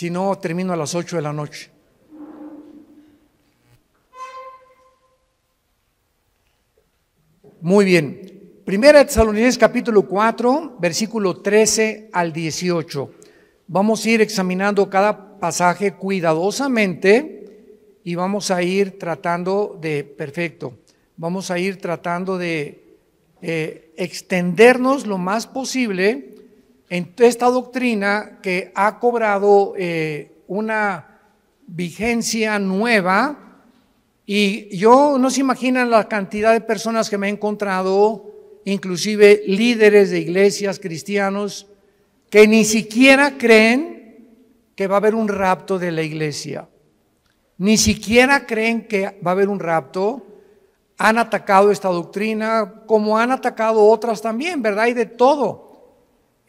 Si no, termino a las 8 de la noche. Muy bien. Primera de Tesalonicenses capítulo 4, versículo 13 al 18. Vamos a ir examinando cada pasaje cuidadosamente y vamos a ir tratando de, perfecto, vamos a ir tratando de eh, extendernos lo más posible en esta doctrina que ha cobrado eh, una vigencia nueva. Y yo no se imaginan la cantidad de personas que me he encontrado, inclusive líderes de iglesias, cristianos, que ni siquiera creen que va a haber un rapto de la iglesia. Ni siquiera creen que va a haber un rapto. Han atacado esta doctrina como han atacado otras también, ¿verdad? Y de todo.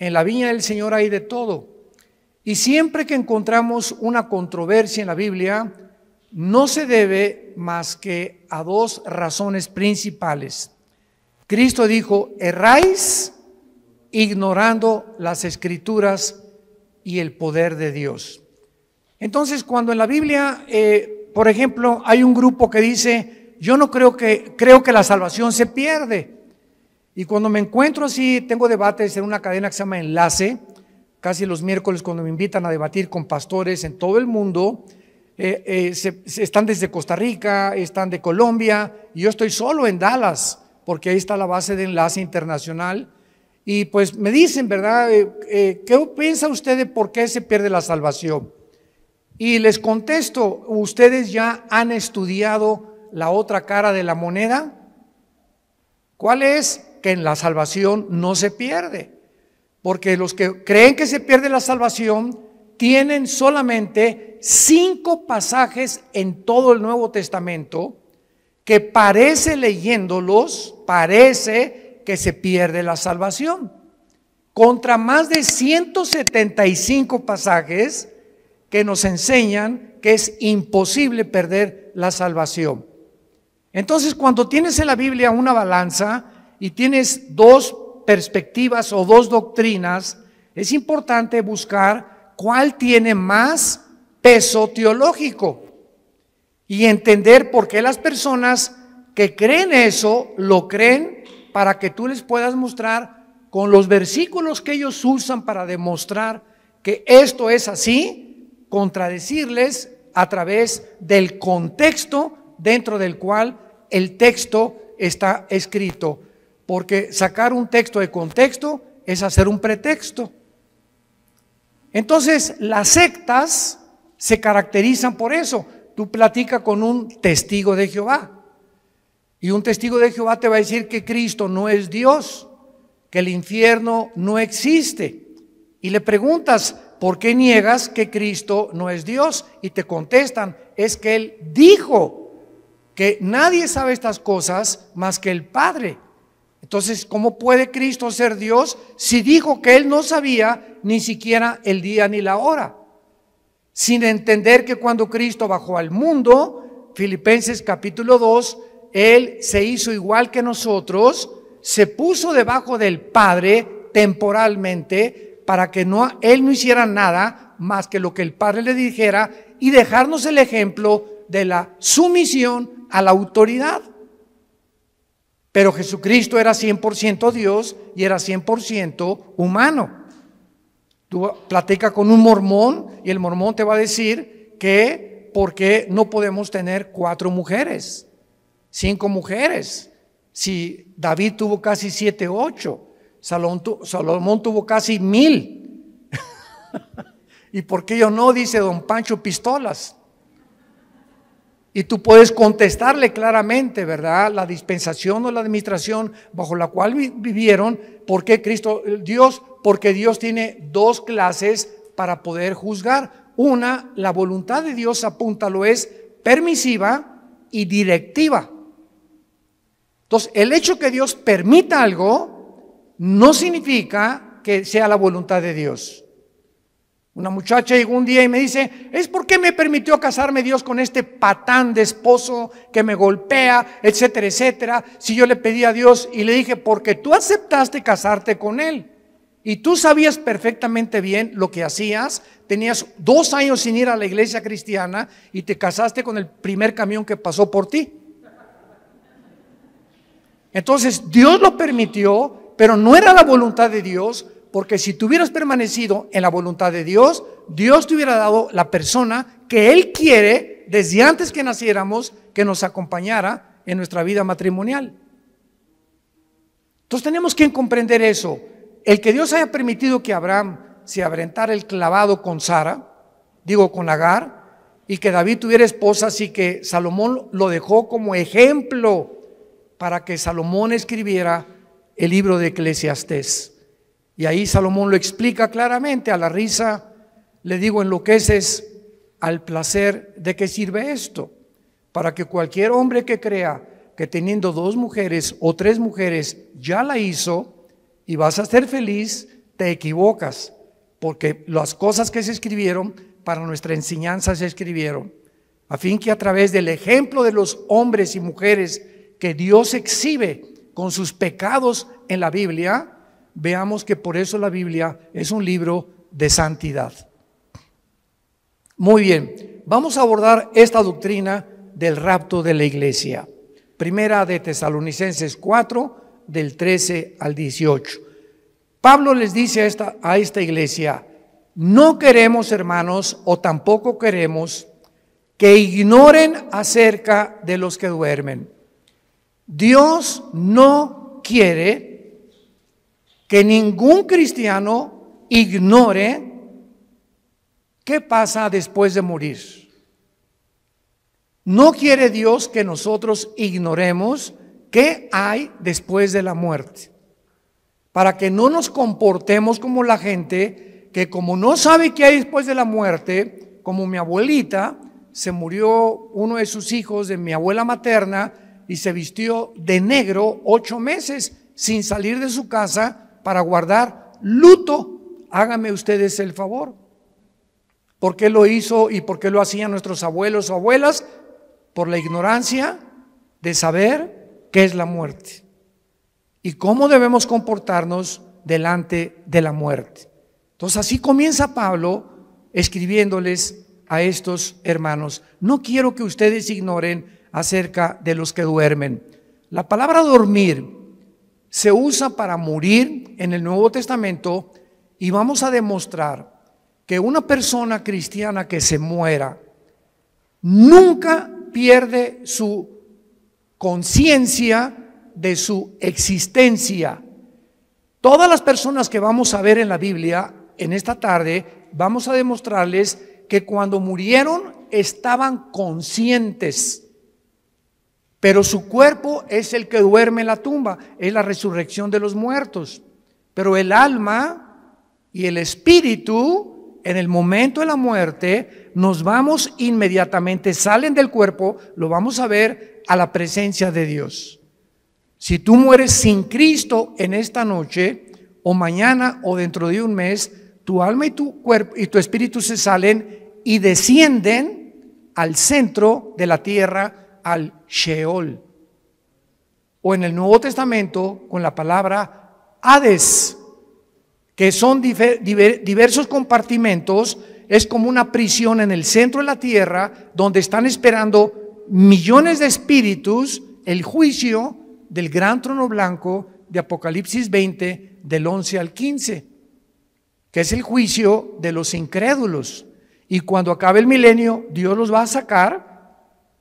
En la viña del Señor hay de todo. Y siempre que encontramos una controversia en la Biblia, no se debe más que a dos razones principales. Cristo dijo, erráis ignorando las escrituras y el poder de Dios. Entonces, cuando en la Biblia, eh, por ejemplo, hay un grupo que dice, yo no creo que, creo que la salvación se pierde, y cuando me encuentro así, tengo debates en una cadena que se llama Enlace, casi los miércoles cuando me invitan a debatir con pastores en todo el mundo, eh, eh, están desde Costa Rica, están de Colombia, y yo estoy solo en Dallas, porque ahí está la base de Enlace Internacional. Y pues me dicen, ¿verdad? Eh, ¿Qué piensa usted de por qué se pierde la salvación? Y les contesto, ¿ustedes ya han estudiado la otra cara de la moneda? ¿Cuál es? que en la salvación no se pierde, porque los que creen que se pierde la salvación tienen solamente cinco pasajes en todo el Nuevo Testamento que parece leyéndolos, parece que se pierde la salvación, contra más de 175 pasajes que nos enseñan que es imposible perder la salvación. Entonces, cuando tienes en la Biblia una balanza, y tienes dos perspectivas o dos doctrinas, es importante buscar cuál tiene más peso teológico y entender por qué las personas que creen eso lo creen para que tú les puedas mostrar con los versículos que ellos usan para demostrar que esto es así, contradecirles a través del contexto dentro del cual el texto está escrito porque sacar un texto de contexto es hacer un pretexto. Entonces, las sectas se caracterizan por eso. Tú platicas con un testigo de Jehová. Y un testigo de Jehová te va a decir que Cristo no es Dios, que el infierno no existe. Y le preguntas, ¿por qué niegas que Cristo no es Dios? Y te contestan, es que Él dijo que nadie sabe estas cosas más que el Padre. Entonces, ¿cómo puede Cristo ser Dios si dijo que Él no sabía ni siquiera el día ni la hora? Sin entender que cuando Cristo bajó al mundo, Filipenses capítulo 2, Él se hizo igual que nosotros, se puso debajo del Padre temporalmente para que no, Él no hiciera nada más que lo que el Padre le dijera y dejarnos el ejemplo de la sumisión a la autoridad. Pero Jesucristo era 100% Dios y era 100% humano. Tú platica con un mormón y el mormón te va a decir que por qué no podemos tener cuatro mujeres, cinco mujeres. Si David tuvo casi siete, ocho, Salomón tuvo casi mil. ¿Y por qué yo no? Dice don Pancho Pistolas. Y tú puedes contestarle claramente, ¿verdad? La dispensación o la administración bajo la cual vivieron, ¿por qué Cristo, eh, Dios? Porque Dios tiene dos clases para poder juzgar. Una, la voluntad de Dios, apúntalo, es permisiva y directiva. Entonces, el hecho que Dios permita algo no significa que sea la voluntad de Dios. Una muchacha llegó un día y me dice, es por qué me permitió casarme Dios con este patán de esposo que me golpea, etcétera, etcétera. Si yo le pedí a Dios y le dije, porque tú aceptaste casarte con él. Y tú sabías perfectamente bien lo que hacías, tenías dos años sin ir a la iglesia cristiana y te casaste con el primer camión que pasó por ti. Entonces Dios lo permitió, pero no era la voluntad de Dios, porque si tuvieras permanecido en la voluntad de Dios, Dios te hubiera dado la persona que Él quiere desde antes que naciéramos que nos acompañara en nuestra vida matrimonial. Entonces tenemos que comprender eso. El que Dios haya permitido que Abraham se abrentara el clavado con Sara, digo con Agar, y que David tuviera esposa, y que Salomón lo dejó como ejemplo para que Salomón escribiera el libro de Eclesiastés. Y ahí Salomón lo explica claramente, a la risa le digo enloqueces al placer de qué sirve esto, para que cualquier hombre que crea que teniendo dos mujeres o tres mujeres ya la hizo y vas a ser feliz, te equivocas, porque las cosas que se escribieron para nuestra enseñanza se escribieron, a fin que a través del ejemplo de los hombres y mujeres que Dios exhibe con sus pecados en la Biblia, veamos que por eso la Biblia es un libro de santidad. Muy bien, vamos a abordar esta doctrina del rapto de la iglesia. Primera de Tesalonicenses 4, del 13 al 18. Pablo les dice a esta, a esta iglesia, no queremos, hermanos, o tampoco queremos que ignoren acerca de los que duermen. Dios no quiere que ningún cristiano ignore qué pasa después de morir. No quiere Dios que nosotros ignoremos qué hay después de la muerte, para que no nos comportemos como la gente que como no sabe qué hay después de la muerte, como mi abuelita, se murió uno de sus hijos de mi abuela materna y se vistió de negro ocho meses sin salir de su casa para guardar luto, hágame ustedes el favor. ¿Por qué lo hizo y por qué lo hacían nuestros abuelos o abuelas? Por la ignorancia de saber qué es la muerte y cómo debemos comportarnos delante de la muerte. Entonces así comienza Pablo escribiéndoles a estos hermanos. No quiero que ustedes ignoren acerca de los que duermen. La palabra dormir se usa para morir en el Nuevo Testamento y vamos a demostrar que una persona cristiana que se muera nunca pierde su conciencia de su existencia. Todas las personas que vamos a ver en la Biblia en esta tarde, vamos a demostrarles que cuando murieron estaban conscientes pero su cuerpo es el que duerme en la tumba, es la resurrección de los muertos. Pero el alma y el espíritu, en el momento de la muerte, nos vamos inmediatamente, salen del cuerpo, lo vamos a ver, a la presencia de Dios. Si tú mueres sin Cristo en esta noche, o mañana, o dentro de un mes, tu alma y tu cuerpo y tu espíritu se salen y descienden al centro de la tierra al Sheol. O en el Nuevo Testamento con la palabra Hades, que son diversos compartimentos, es como una prisión en el centro de la tierra donde están esperando millones de espíritus el juicio del gran trono blanco de Apocalipsis 20 del 11 al 15, que es el juicio de los incrédulos. Y cuando acabe el milenio, Dios los va a sacar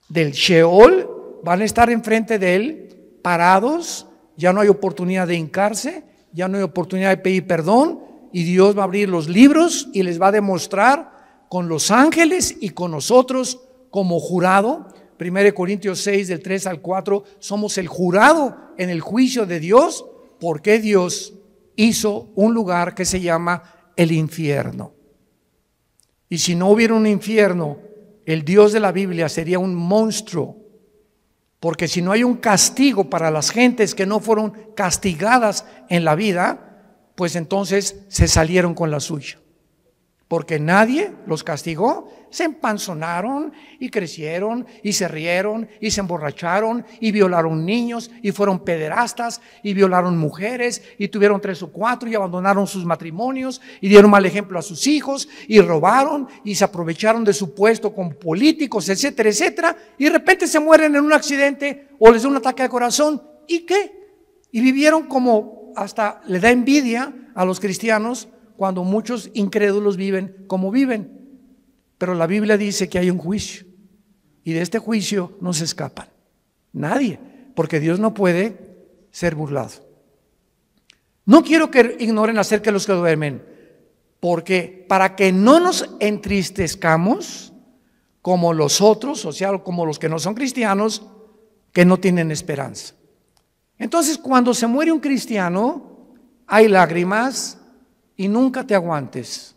del Sheol, van a estar enfrente de él, parados, ya no hay oportunidad de hincarse, ya no hay oportunidad de pedir perdón, y Dios va a abrir los libros y les va a demostrar con los ángeles y con nosotros como jurado. 1 Corintios 6, del 3 al 4, somos el jurado en el juicio de Dios, porque Dios hizo un lugar que se llama el infierno. Y si no hubiera un infierno, el Dios de la Biblia sería un monstruo. Porque si no hay un castigo para las gentes que no fueron castigadas en la vida, pues entonces se salieron con la suya porque nadie los castigó. Se empanzonaron y crecieron y se rieron y se emborracharon y violaron niños y fueron pederastas y violaron mujeres y tuvieron tres o cuatro y abandonaron sus matrimonios y dieron mal ejemplo a sus hijos y robaron y se aprovecharon de su puesto con políticos, etcétera, etcétera. Y de repente se mueren en un accidente o les da un ataque de corazón. ¿Y qué? Y vivieron como hasta le da envidia a los cristianos cuando muchos incrédulos viven como viven. Pero la Biblia dice que hay un juicio y de este juicio no se escapan. Nadie, porque Dios no puede ser burlado. No quiero que ignoren acerca de los que duermen, porque para que no nos entristezcamos como los otros, o sea, como los que no son cristianos, que no tienen esperanza. Entonces, cuando se muere un cristiano, hay lágrimas, y nunca te aguantes.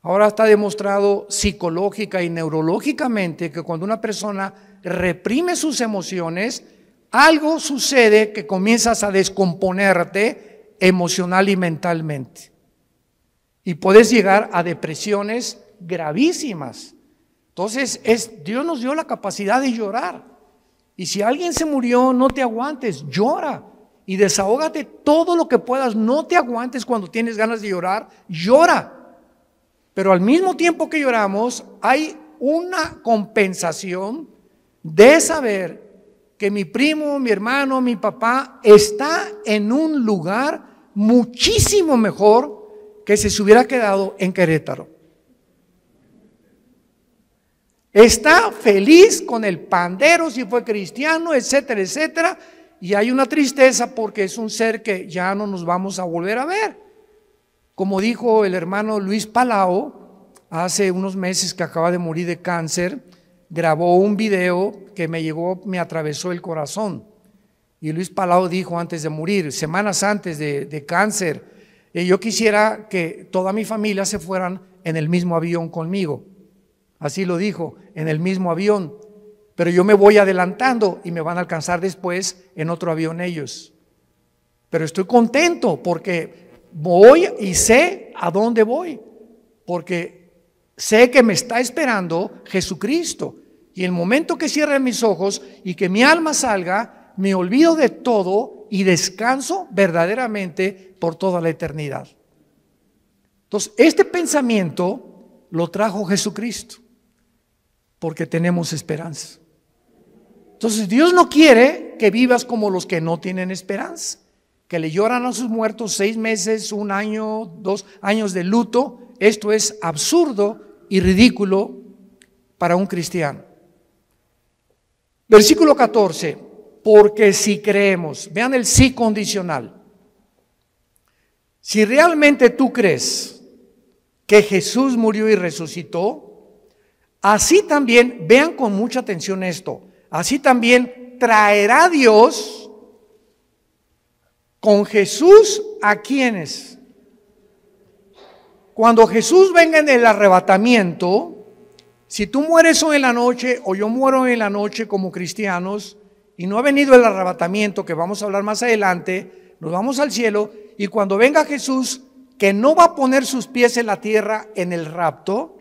Ahora está demostrado psicológica y neurológicamente que cuando una persona reprime sus emociones, algo sucede que comienzas a descomponerte emocional y mentalmente. Y puedes llegar a depresiones gravísimas. Entonces, Dios nos dio la capacidad de llorar. Y si alguien se murió, no te aguantes, llora y desahógate todo lo que puedas. No te aguantes cuando tienes ganas de llorar, llora. Pero al mismo tiempo que lloramos, hay una compensación de saber que mi primo, mi hermano, mi papá está en un lugar muchísimo mejor que si se hubiera quedado en Querétaro. Está feliz con el pandero si fue cristiano, etcétera, etcétera y hay una tristeza porque es un ser que ya no nos vamos a volver a ver. Como dijo el hermano Luis Palao, hace unos meses que acaba de morir de cáncer, grabó un video que me llegó, me atravesó el corazón. Y Luis Palao dijo antes de morir, semanas antes de, cáncer, eh, yo quisiera que toda mi familia se fueran en el mismo avión conmigo. Así lo dijo, en el mismo avión pero yo me voy adelantando y me van a alcanzar después en otro avión ellos. Pero estoy contento porque voy y sé a dónde voy, porque sé que me está esperando Jesucristo. Y el momento que cierre mis ojos y que mi alma salga, me olvido de todo y descanso verdaderamente por toda la eternidad. Entonces, este pensamiento lo trajo Jesucristo, porque tenemos esperanza. Entonces Dios no quiere que vivas como los que no tienen esperanza, que le lloran a sus muertos seis meses, un año, dos años de luto. Esto es absurdo y ridículo para un cristiano. Versículo 14, porque si creemos, vean el sí condicional. Si realmente tú crees que Jesús murió y resucitó, así también, vean con mucha atención esto, Así también traerá Dios con Jesús a quienes. Cuando Jesús venga en el arrebatamiento, si tú mueres hoy en la noche o yo muero en la noche como cristianos y no ha venido el arrebatamiento, que vamos a hablar más adelante, nos vamos al cielo y cuando venga Jesús, que no va a poner sus pies en la tierra en el rapto,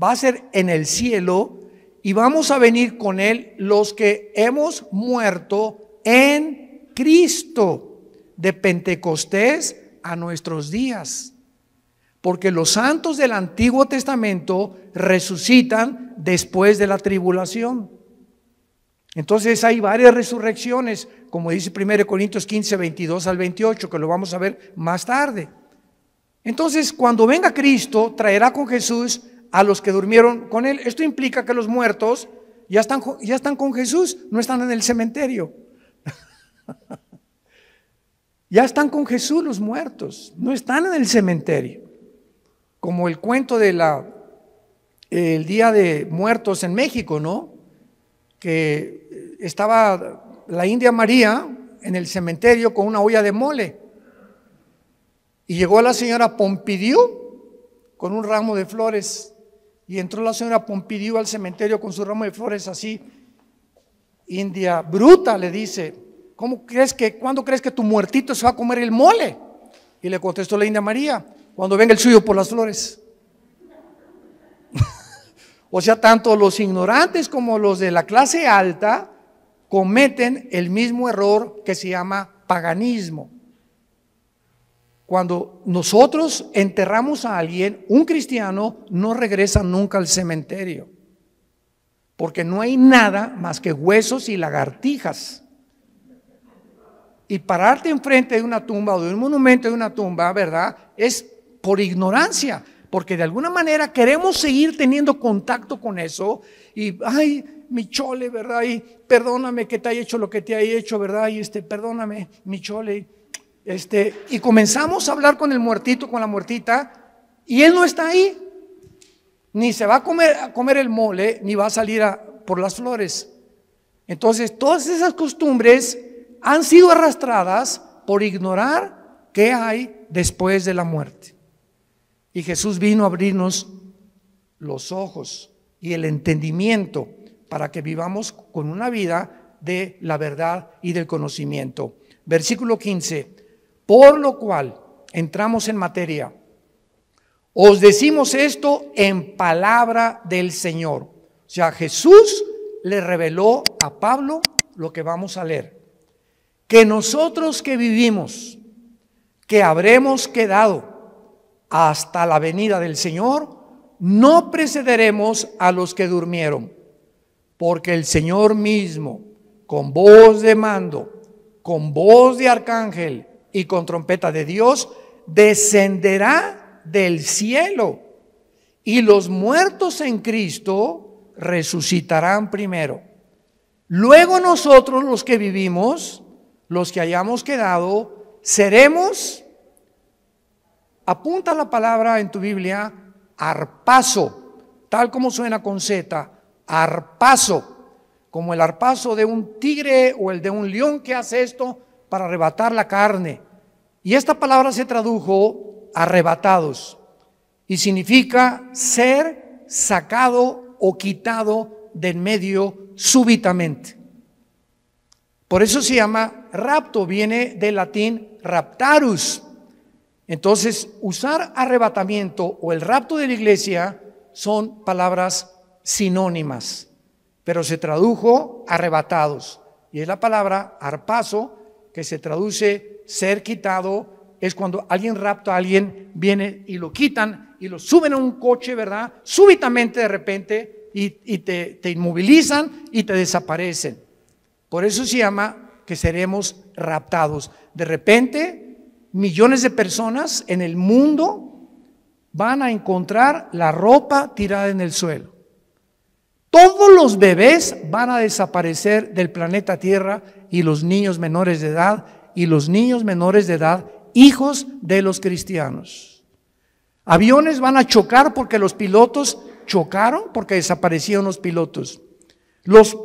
va a ser en el cielo y vamos a venir con Él los que hemos muerto en Cristo de Pentecostés a nuestros días. Porque los santos del Antiguo Testamento resucitan después de la tribulación. Entonces hay varias resurrecciones, como dice 1 Corintios 15, 22 al 28, que lo vamos a ver más tarde. Entonces, cuando venga Cristo, traerá con Jesús a los que durmieron con él. Esto implica que los muertos ya están, ya están con Jesús, no están en el cementerio. ya están con Jesús los muertos, no están en el cementerio. Como el cuento de la, el Día de Muertos en México, ¿no? Que estaba la India María en el cementerio con una olla de mole. Y llegó la señora Pompidou con un ramo de flores. Y entró la señora Pompidou al cementerio con su ramo de flores así. India, bruta, le dice, ¿cómo crees que, cuándo crees que tu muertito se va a comer el mole? Y le contestó la India María, cuando venga el suyo por las flores. o sea, tanto los ignorantes como los de la clase alta cometen el mismo error que se llama paganismo. Cuando nosotros enterramos a alguien, un cristiano no regresa nunca al cementerio, porque no hay nada más que huesos y lagartijas. Y pararte enfrente de una tumba o de un monumento de una tumba, ¿verdad? Es por ignorancia, porque de alguna manera queremos seguir teniendo contacto con eso y, ay, mi chole, ¿verdad? Y perdóname que te haya hecho lo que te haya hecho, ¿verdad? Y este, perdóname, mi chole este, y comenzamos a hablar con el muertito, con la muertita, y él no está ahí. Ni se va a comer, el mole, ni va a salir por las flores. Entonces, todas esas costumbres han sido arrastradas por ignorar qué hay después de la muerte. Y Jesús vino a abrirnos los ojos y el entendimiento para que vivamos con una vida de la verdad y del conocimiento. Versículo 15. Por lo cual, entramos en materia. Os decimos esto en palabra del Señor. O sea, Jesús le reveló a Pablo lo que vamos a leer. Que nosotros que vivimos, que habremos quedado hasta la venida del Señor, no precederemos a los que durmieron, porque el Señor mismo, con voz de mando, con voz de arcángel y con trompeta de Dios, descenderá del cielo y los muertos en Cristo resucitarán primero. Luego nosotros los que vivimos, los que hayamos quedado, seremos, apunta la palabra en tu Biblia, arpazo, tal como suena con Z, arpazo, como el arpazo de un tigre o el de un león que hace esto para arrebatar la carne. Y esta palabra se tradujo arrebatados y significa ser sacado o quitado del medio súbitamente. Por eso se llama rapto, viene del latín raptarus. Entonces, usar arrebatamiento o el rapto de la iglesia son palabras sinónimas, pero se tradujo arrebatados. Y es la palabra arpaso que se traduce ser quitado es cuando alguien rapta a alguien, viene y lo quitan y lo suben a un coche, ¿verdad? Súbitamente de repente y, te, te inmovilizan y te desaparecen. Por eso se llama que seremos raptados. De repente, millones de personas en el mundo van a encontrar la ropa tirada en el suelo. Todos los bebés van a desaparecer del planeta Tierra y los niños menores de edad y los niños menores de edad, hijos de los cristianos. Aviones van a chocar porque los pilotos chocaron, porque desaparecieron los pilotos. Los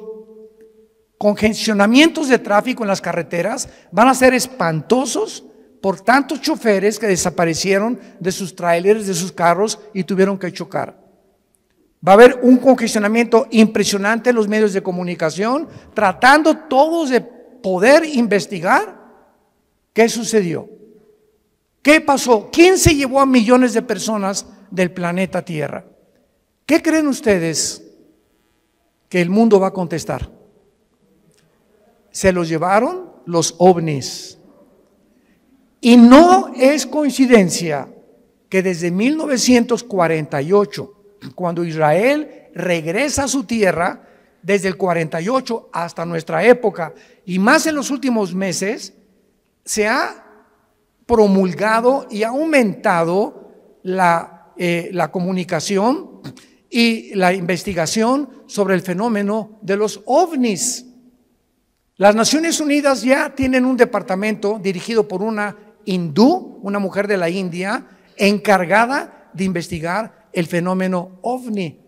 congestionamientos de tráfico en las carreteras van a ser espantosos por tantos choferes que desaparecieron de sus trailers, de sus carros y tuvieron que chocar. Va a haber un congestionamiento impresionante en los medios de comunicación, tratando todos de poder investigar ¿Qué sucedió? ¿Qué pasó? ¿Quién se llevó a millones de personas del planeta Tierra? ¿Qué creen ustedes que el mundo va a contestar? Se los llevaron los ovnis. Y no es coincidencia que desde 1948, cuando Israel regresa a su tierra, desde el 48 hasta nuestra época, y más en los últimos meses, se ha promulgado y ha aumentado eh, la, comunicación y la investigación sobre el fenómeno de los ovnis. Las Naciones Unidas ya tienen un departamento dirigido por una hindú, una mujer de la India, encargada de investigar el fenómeno ovni.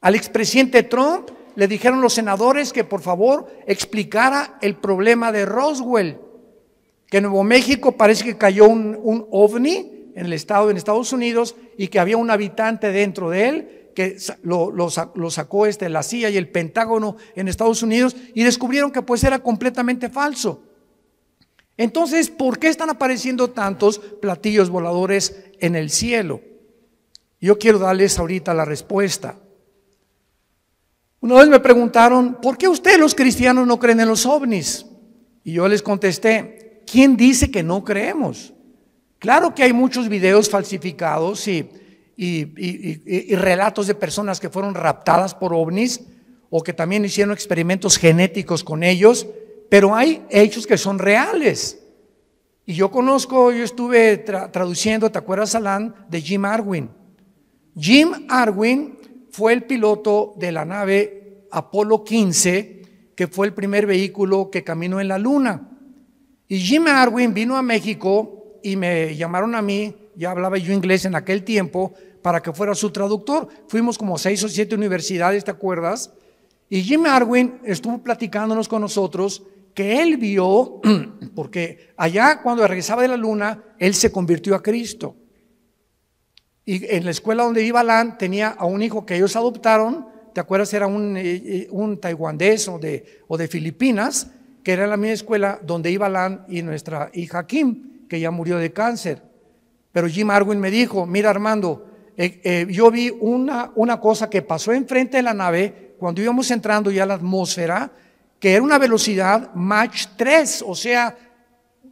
Al expresidente Trump le dijeron los senadores que por favor explicara el problema de Roswell que en Nuevo México parece que cayó un, ovni en el estado, en Estados Unidos, y que había un habitante dentro de él que lo, sacó este, la CIA y el Pentágono en Estados Unidos y descubrieron que pues era completamente falso. Entonces, ¿por qué están apareciendo tantos platillos voladores en el cielo? Yo quiero darles ahorita la respuesta. Una vez me preguntaron, ¿por qué ustedes los cristianos no creen en los ovnis? Y yo les contesté, ¿Quién dice que no creemos? Claro que hay muchos videos falsificados y, y, relatos de personas que fueron raptadas por ovnis o que también hicieron experimentos genéticos con ellos, pero hay hechos que son reales. Y yo conozco, yo estuve traduciendo, ¿te acuerdas, Alan? De Jim Arwin. Jim Arwin fue el piloto de la nave Apolo 15, que fue el primer vehículo que caminó en la Luna. Y Jim Arwin vino a México y me llamaron a mí, ya hablaba yo inglés en aquel tiempo, para que fuera su traductor. Fuimos como seis o siete universidades, ¿te acuerdas? Y Jim Arwin estuvo platicándonos con nosotros que él vio, porque allá cuando regresaba de la luna, él se convirtió a Cristo. Y en la escuela donde iba Alan tenía a un hijo que ellos adoptaron, ¿te acuerdas? Era un, eh, eh, un taiwanés o de, o de Filipinas, que era la misma escuela donde iba Lan y nuestra hija Kim, que ya murió de cáncer. Pero Jim Arwin me dijo, mira Armando, eh, eh, yo vi una, una cosa que pasó enfrente de la nave cuando íbamos entrando ya a la atmósfera, que era una velocidad Mach 3, o sea,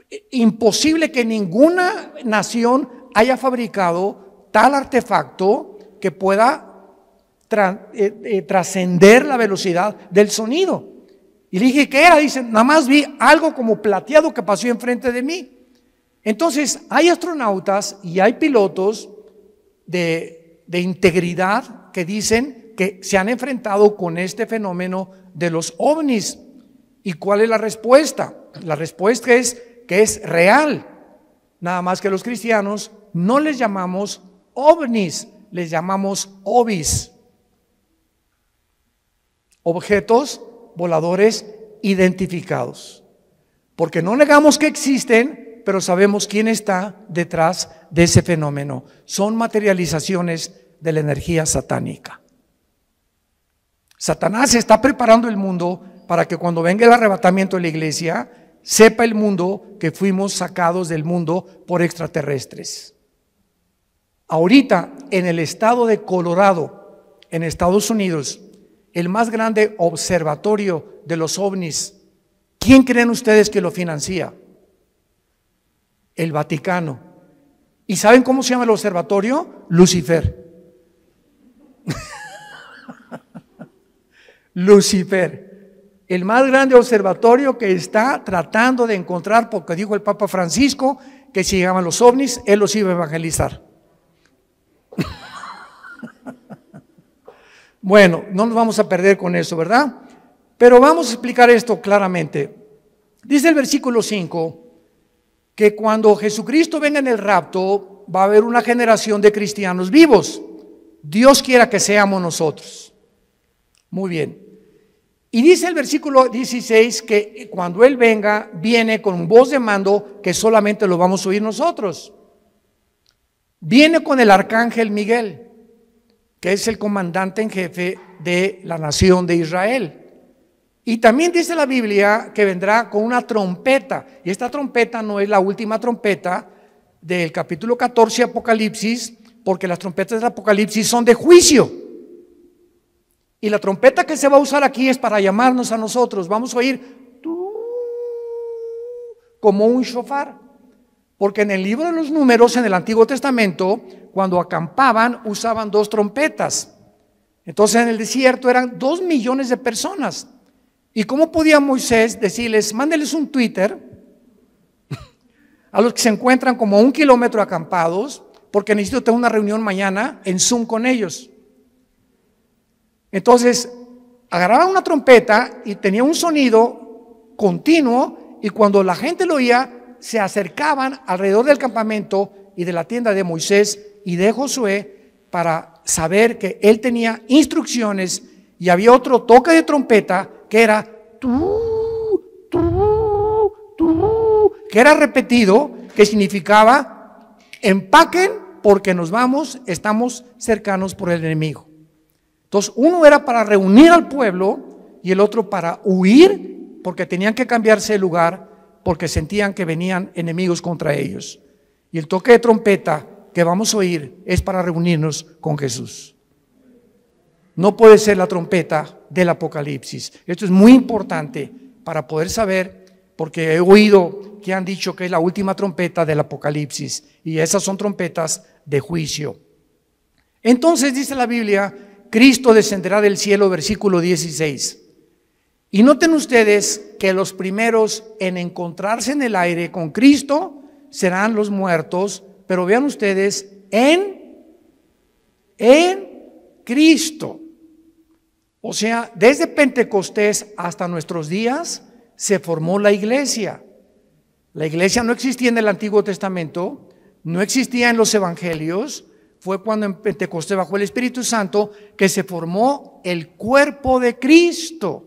eh, imposible que ninguna nación haya fabricado tal artefacto que pueda trascender la velocidad del sonido. Y le dije, ¿qué era? Dicen, nada más vi algo como plateado que pasó enfrente de mí. Entonces, hay astronautas y hay pilotos de, de integridad que dicen que se han enfrentado con este fenómeno de los ovnis. ¿Y cuál es la respuesta? La respuesta es que es real. Nada más que los cristianos no les llamamos ovnis, les llamamos obis. Objetos voladores identificados. Porque no negamos que existen, pero sabemos quién está detrás de ese fenómeno. Son materializaciones de la energía satánica. Satanás está preparando el mundo para que cuando venga el arrebatamiento de la iglesia, sepa el mundo que fuimos sacados del mundo por extraterrestres. Ahorita, en el estado de Colorado, en Estados Unidos, el más grande observatorio de los ovnis. ¿Quién creen ustedes que lo financia? El Vaticano. ¿Y saben cómo se llama el observatorio? Lucifer. Lucifer, el más grande observatorio que está tratando de encontrar, porque dijo el Papa Francisco que si llegaban los ovnis, él los iba a evangelizar. Bueno, no nos vamos a perder con eso, ¿verdad? Pero vamos a explicar esto claramente. Dice el versículo 5 que cuando Jesucristo venga en el rapto, va a haber una generación de cristianos vivos. Dios quiera que seamos nosotros. Muy bien. Y dice el versículo 16 que cuando Él venga, viene con un voz de mando que solamente lo vamos a oír nosotros. Viene con el arcángel Miguel que es el comandante en jefe de la nación de Israel. Y también dice la Biblia que vendrá con una trompeta. Y esta trompeta no es la última trompeta del capítulo 14 Apocalipsis, porque las trompetas del Apocalipsis son de juicio. Y la trompeta que se va a usar aquí es para llamarnos a nosotros. Vamos a oír como un shofar. Porque en el libro de los números, en el Antiguo Testamento, cuando acampaban, usaban dos trompetas. Entonces en el desierto eran dos millones de personas. ¿Y cómo podía Moisés decirles, mándeles un Twitter a los que se encuentran como un kilómetro acampados, porque necesito tener una reunión mañana en Zoom con ellos? Entonces, agarraban una trompeta y tenía un sonido continuo y cuando la gente lo oía, se acercaban alrededor del campamento y de la tienda de Moisés y de Josué para saber que él tenía instrucciones y había otro toque de trompeta que era tu, tu, tu, que era repetido, que significaba empaquen porque nos vamos, estamos cercanos por el enemigo. Entonces, uno era para reunir al pueblo y el otro para huir porque tenían que cambiarse de lugar porque sentían que venían enemigos contra ellos. Y el toque de trompeta que vamos a oír es para reunirnos con Jesús. No puede ser la trompeta del Apocalipsis. Esto es muy importante para poder saber, porque he oído que han dicho que es la última trompeta del Apocalipsis, y esas son trompetas de juicio. Entonces dice la Biblia, Cristo descenderá del cielo, versículo 16. Y noten ustedes que los primeros en encontrarse en el aire con Cristo serán los muertos, pero vean ustedes en en Cristo. O sea, desde Pentecostés hasta nuestros días se formó la iglesia. La iglesia no existía en el Antiguo Testamento, no existía en los evangelios, fue cuando en Pentecostés bajo el Espíritu Santo que se formó el cuerpo de Cristo.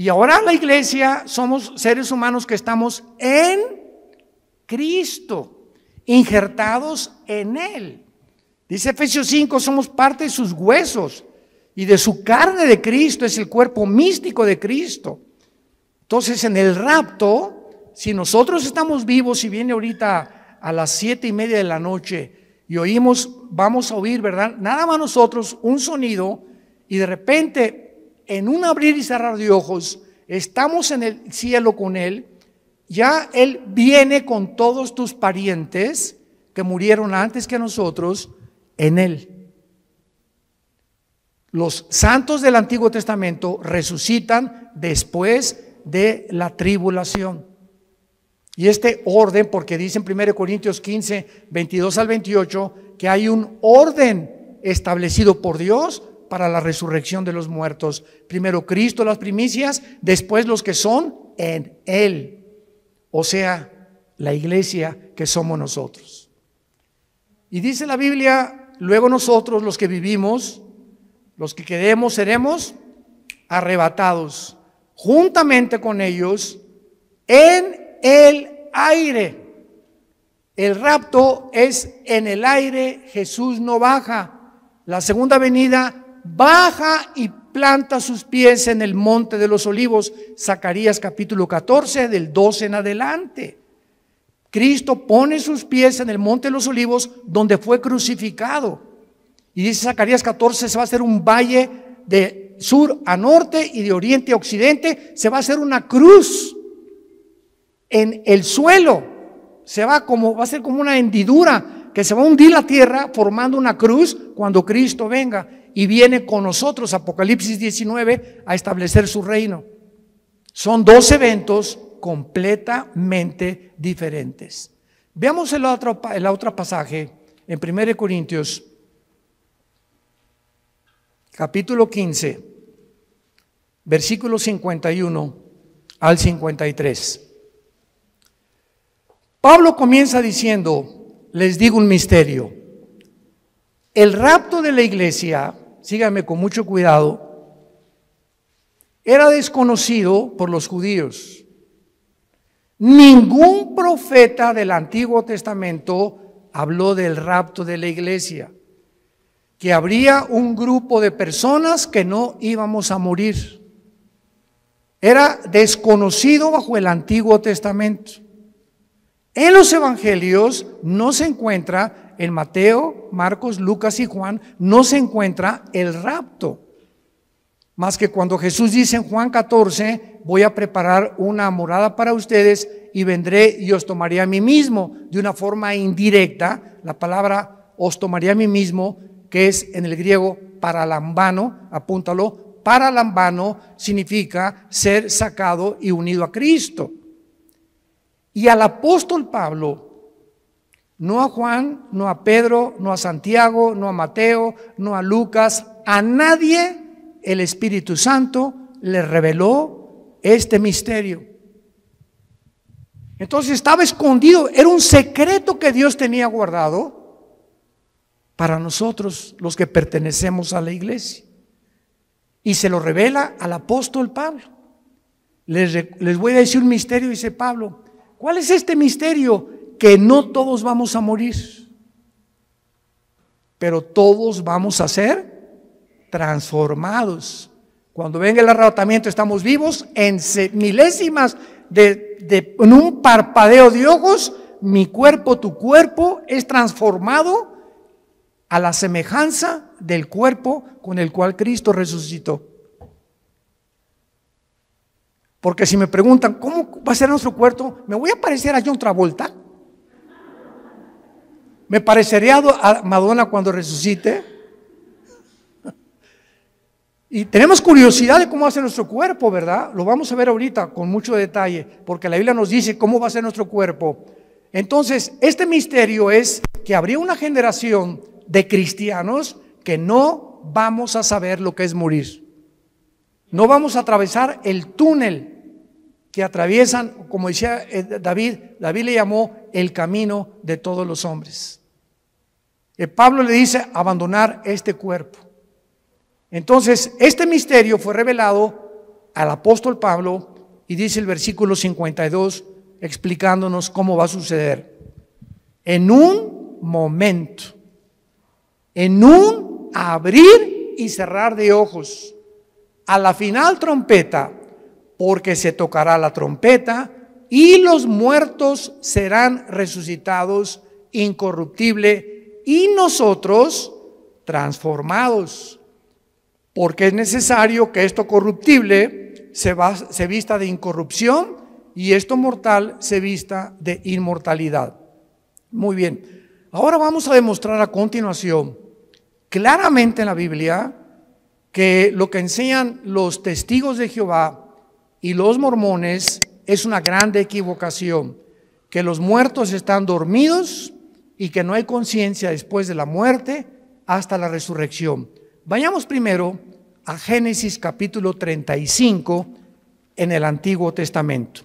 Y ahora la iglesia somos seres humanos que estamos en Cristo, injertados en Él. Dice Efesios 5, somos parte de sus huesos y de su carne de Cristo, es el cuerpo místico de Cristo. Entonces en el rapto, si nosotros estamos vivos y viene ahorita a las siete y media de la noche y oímos, vamos a oír, ¿verdad? Nada más nosotros un sonido y de repente en un abrir y cerrar de ojos, estamos en el cielo con Él, ya Él viene con todos tus parientes que murieron antes que nosotros en Él. Los santos del Antiguo Testamento resucitan después de la tribulación. Y este orden, porque dice en 1 Corintios 15, 22 al 28, que hay un orden establecido por Dios para la resurrección de los muertos. Primero Cristo, las primicias, después los que son en Él. O sea, la iglesia que somos nosotros. Y dice la Biblia, luego nosotros los que vivimos, los que queremos seremos arrebatados juntamente con ellos en el aire. El rapto es en el aire, Jesús no baja. La segunda venida baja y planta sus pies en el monte de los olivos, Zacarías capítulo 14, del 12 en adelante. Cristo pone sus pies en el monte de los olivos donde fue crucificado. Y dice Zacarías 14, se va a hacer un valle de sur a norte y de oriente a occidente, se va a hacer una cruz en el suelo. Se va como va a ser como una hendidura que se va a hundir la tierra formando una cruz cuando Cristo venga y viene con nosotros, Apocalipsis 19, a establecer su reino. Son dos eventos completamente diferentes. Veamos el otro, el pasaje en 1 Corintios, capítulo 15, versículo 51 al 53. Pablo comienza diciendo, les digo un misterio, el rapto de la iglesia síganme con mucho cuidado, era desconocido por los judíos. Ningún profeta del Antiguo Testamento habló del rapto de la iglesia, que habría un grupo de personas que no íbamos a morir. Era desconocido bajo el Antiguo Testamento. En los evangelios no se encuentra, en Mateo, Marcos, Lucas y Juan, no se encuentra el rapto. Más que cuando Jesús dice en Juan 14, voy a preparar una morada para ustedes y vendré y os tomaré a mí mismo, de una forma indirecta, la palabra os tomaré a mí mismo, que es en el griego paralambano, apúntalo, paralambano significa ser sacado y unido a Cristo. Y al apóstol Pablo, no a Juan, no a Pedro, no a Santiago, no a Mateo, no a Lucas, a nadie el Espíritu Santo le reveló este misterio. Entonces estaba escondido, era un secreto que Dios tenía guardado para nosotros los que pertenecemos a la iglesia. Y se lo revela al apóstol Pablo. Les, voy a decir un misterio, dice Pablo. ¿Cuál es este misterio? Que no todos vamos a morir, pero todos vamos a ser transformados. Cuando venga el arrebatamiento estamos vivos en milésimas de, en un parpadeo de ojos, mi cuerpo, tu cuerpo es transformado a la semejanza del cuerpo con el cual Cristo resucitó. Porque si me preguntan, ¿cómo va a ser nuestro cuerpo? ¿Me voy a parecer a John Travolta? ¿Me parecería a Madonna cuando resucite? Y tenemos curiosidad de cómo ser nuestro cuerpo, ¿verdad? Lo vamos a ver ahorita con mucho detalle, porque la Biblia nos dice cómo va a ser nuestro cuerpo. Entonces, este misterio es que habría una generación de cristianos que no vamos a saber lo que es morir. No vamos a atravesar el túnel que atraviesan, como decía eh, David, David le llamó el camino de todos los hombres. Eh, Pablo le dice abandonar este cuerpo. Entonces, este misterio fue revelado al apóstol Pablo y dice el versículo 52 explicándonos cómo va a suceder. En un momento, en un abrir y cerrar de ojos a la final trompeta, porque se tocará la trompeta y los muertos serán resucitados incorruptible y nosotros transformados, porque es necesario que esto corruptible se, vista de incorrupción y esto mortal se vista de inmortalidad. Muy bien, ahora vamos a demostrar a continuación claramente en la Biblia que lo que enseñan los testigos de Jehová y los mormones es una grande equivocación, que los muertos están dormidos y que no hay conciencia después de la muerte hasta la resurrección. Vayamos primero a Génesis capítulo 35 en el Antiguo Testamento.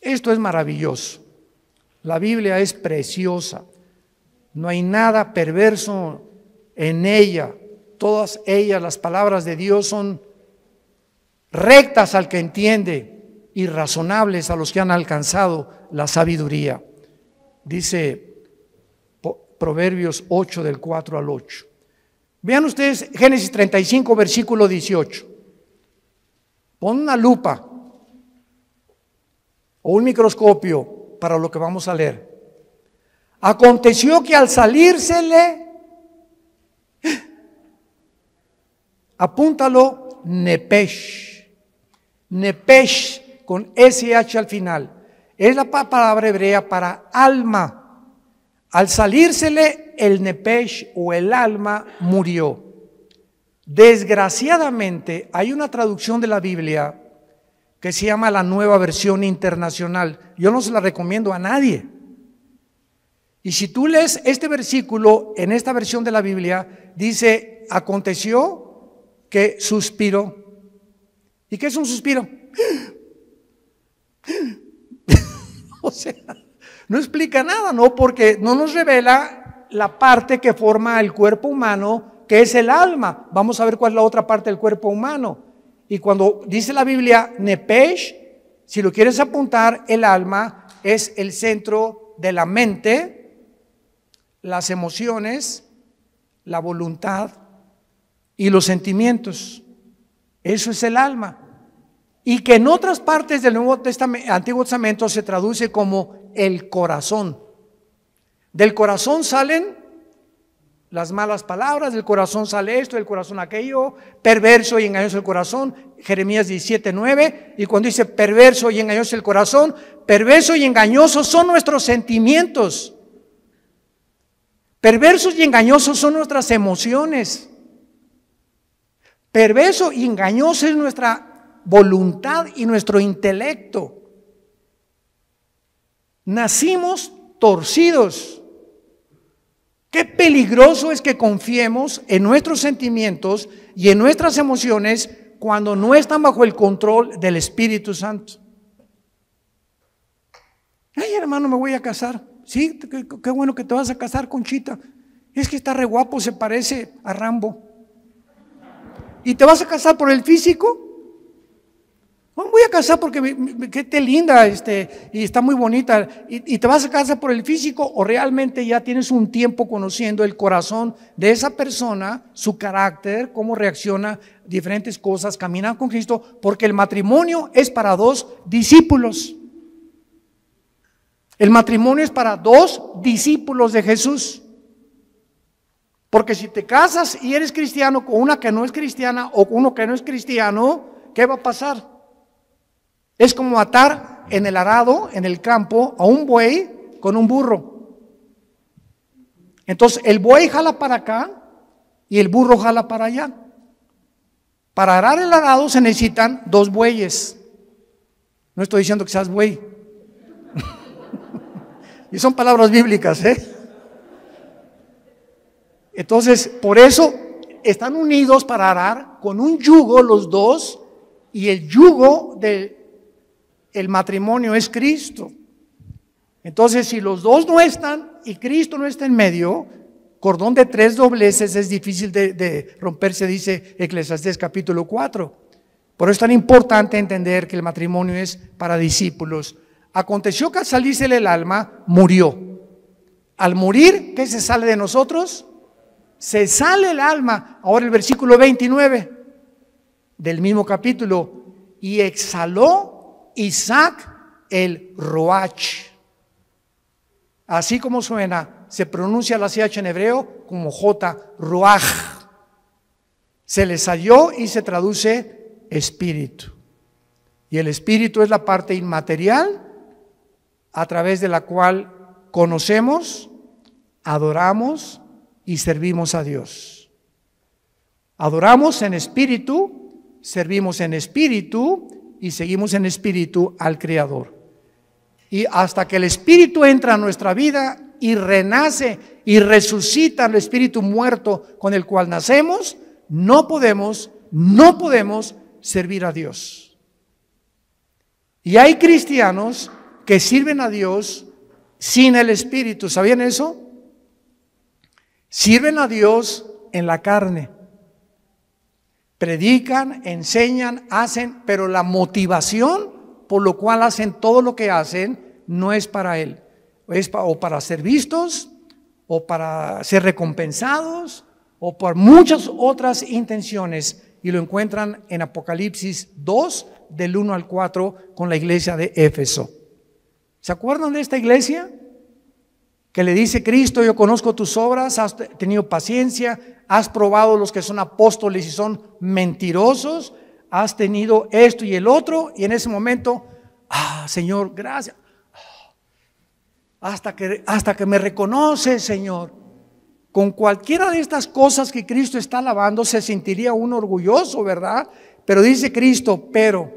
Esto es maravilloso. La Biblia es preciosa. No hay nada perverso en ella. Todas ellas, las palabras de Dios, son rectas al que entiende y razonables a los que han alcanzado la sabiduría. Dice Proverbios 8 del 4 al 8. Vean ustedes Génesis 35, versículo 18. Pon una lupa o un microscopio para lo que vamos a leer. Aconteció que al salírsele Apúntalo, Nepesh. Nepesh con SH al final. Es la palabra hebrea para alma. Al salírsele el Nepesh o el alma murió. Desgraciadamente hay una traducción de la Biblia que se llama la nueva versión internacional. Yo no se la recomiendo a nadie. Y si tú lees este versículo en esta versión de la Biblia, dice, aconteció que suspiro. ¿Y qué es un suspiro? o sea, no explica nada, ¿no? Porque no nos revela la parte que forma el cuerpo humano, que es el alma. Vamos a ver cuál es la otra parte del cuerpo humano. Y cuando dice la Biblia Nepesh, si lo quieres apuntar, el alma es el centro de la mente, las emociones, la voluntad y los sentimientos. Eso es el alma. Y que en otras partes del Nuevo Testamento, Antiguo Testamento se traduce como el corazón. Del corazón salen las malas palabras, del corazón sale esto, del corazón aquello, perverso y engañoso el corazón, Jeremías 17, y cuando dice perverso y engañoso el corazón, perverso y engañoso son nuestros sentimientos, perversos y engañosos son nuestras emociones, Perverso y engañoso es nuestra voluntad y nuestro intelecto. Nacimos torcidos. Qué peligroso es que confiemos en nuestros sentimientos y en nuestras emociones cuando no están bajo el control del Espíritu Santo. Ay, hermano, me voy a casar. Sí, qué, bueno que te vas a casar, Conchita. Es que está re guapo, se parece a Rambo. ¿Y te vas a casar por el físico? No me voy a casar porque qué te linda este, y está muy bonita. Y, y te vas a casar por el físico o realmente ya tienes un tiempo conociendo el corazón de esa persona, su carácter, cómo reacciona, diferentes cosas, camina con Cristo, porque el matrimonio es para dos discípulos. El matrimonio es para dos discípulos de Jesús. Porque si te casas y eres cristiano con una que no es cristiana o uno que no es cristiano, ¿qué va a pasar? Es como atar en el arado, en el campo, a un buey con un burro. Entonces el buey jala para acá y el burro jala para allá. Para arar el arado se necesitan dos bueyes. No estoy diciendo que seas buey. y son palabras bíblicas, ¿eh? Entonces, por eso están unidos para arar con un yugo los dos y el yugo del matrimonio es Cristo. Entonces, si los dos no están y Cristo no está en medio, cordón de tres dobleces es difícil de, romperse, dice Eclesiastés capítulo 4. Por eso es tan importante entender que el matrimonio es para discípulos. Aconteció que al salirse el alma, murió. Al morir, ¿qué se sale de nosotros? se sale el alma. Ahora el versículo 29 del mismo capítulo. Y exhaló Isaac el Roach. Así como suena, se pronuncia la CH en hebreo como J, Roach. Se le salió y se traduce espíritu. Y el espíritu es la parte inmaterial a través de la cual conocemos, adoramos, y servimos a Dios. Adoramos en espíritu, servimos en espíritu y seguimos en espíritu al Creador. Y hasta que el espíritu entra a nuestra vida y renace y resucita el espíritu muerto con el cual nacemos, no podemos, no podemos servir a Dios. Y hay cristianos que sirven a Dios sin el espíritu. ¿Sabían eso? Sirven a Dios en la carne. Predican, enseñan, hacen, pero la motivación por lo cual hacen todo lo que hacen no es para Él. Es o para ser vistos, o para ser recompensados, o por muchas otras intenciones. Y lo encuentran en Apocalipsis 2, del 1 al 4, con la iglesia de Éfeso. ¿Se acuerdan de esta iglesia? que le dice Cristo, yo conozco tus obras, has tenido paciencia, has probado los que son apóstoles y son mentirosos, has tenido esto y el otro, y en ese momento, ah, Señor, gracias. Ah, hasta que, hasta que me reconoce Señor. Con cualquiera de estas cosas que Cristo está alabando, se sentiría uno orgulloso, ¿verdad? Pero dice Cristo, pero,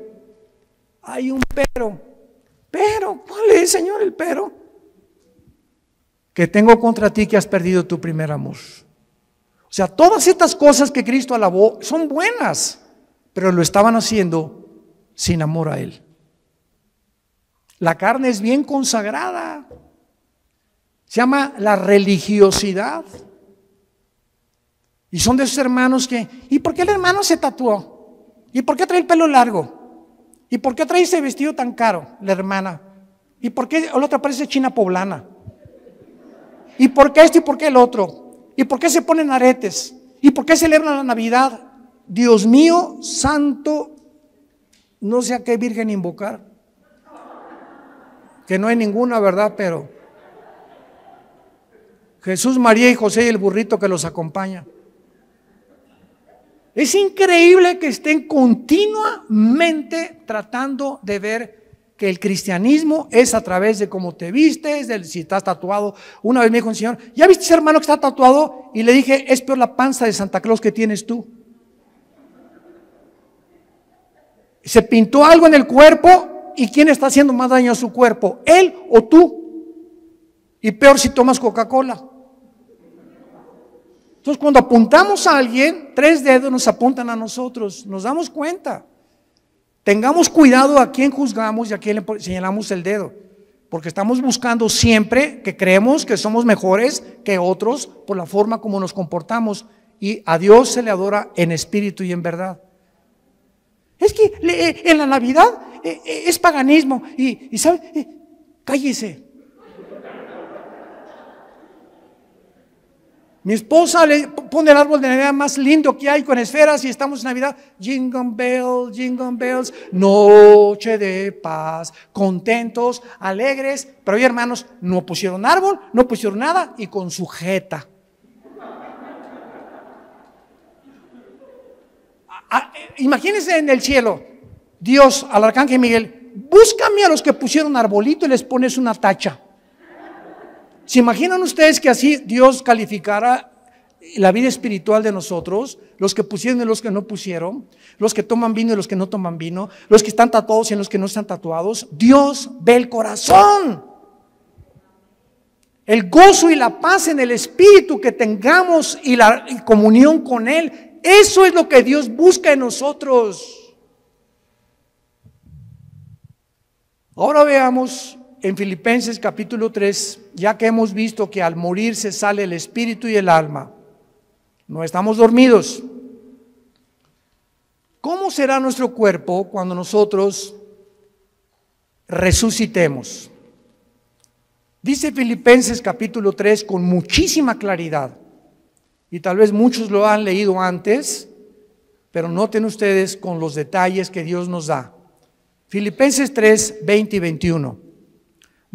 hay un pero. Pero, ¿cuál es, Señor, el pero? que tengo contra ti que has perdido tu primer amor. O sea, todas estas cosas que Cristo alabó son buenas, pero lo estaban haciendo sin amor a Él. La carne es bien consagrada. Se llama la religiosidad. Y son de esos hermanos que, ¿y por qué el hermano se tatuó? ¿Y por qué trae el pelo largo? ¿Y por qué trae ese vestido tan caro, la hermana? ¿Y por qué la otra parece china poblana? ¿Y por qué esto y por qué el otro? ¿Y por qué se ponen aretes? ¿Y por qué celebran la Navidad? Dios mío, santo, no sé a qué virgen invocar. Que no hay ninguna, ¿verdad? Pero Jesús, María y José y el burrito que los acompaña. Es increíble que estén continuamente tratando de ver que el cristianismo es a través de cómo te vistes, de si estás tatuado. Una vez me dijo un señor, ¿ya viste ese hermano que está tatuado? Y le dije, es peor la panza de Santa Claus que tienes tú. Se pintó algo en el cuerpo y ¿quién está haciendo más daño a su cuerpo? ¿Él o tú? Y peor si tomas Coca-Cola. Entonces cuando apuntamos a alguien, tres dedos nos apuntan a nosotros, nos damos cuenta. Tengamos cuidado a quién juzgamos y a quién le señalamos el dedo, porque estamos buscando siempre que creemos que somos mejores que otros por la forma como nos comportamos y a Dios se le adora en espíritu y en verdad. Es que eh, en la Navidad eh, eh, es paganismo y, y ¿sabe? cállese, Mi esposa le pone el árbol de Navidad más lindo que hay con esferas y estamos en Navidad. Jingle bells, jingle bells, noche de paz, contentos, alegres. Pero hoy, hermanos, no pusieron árbol, no pusieron nada y con sujeta. Imagínense en el cielo, Dios al arcángel Miguel, búscame a los que pusieron arbolito y les pones una tacha. ¿Se imaginan ustedes que así Dios calificara la vida espiritual de nosotros, los que pusieron y los que no pusieron, los que toman vino y los que no toman vino, los que están tatuados y los que no están tatuados. Dios ve el corazón. El gozo y la paz en el espíritu que tengamos y la comunión con Él, eso es lo que Dios busca en nosotros. Ahora veamos en Filipenses capítulo 3, ya que hemos visto que al morir se sale el espíritu y el alma, no estamos dormidos. ¿Cómo será nuestro cuerpo cuando nosotros resucitemos? Dice Filipenses capítulo 3 con muchísima claridad, y tal vez muchos lo han leído antes, pero noten ustedes con los detalles que Dios nos da. Filipenses 3, 20 y 21.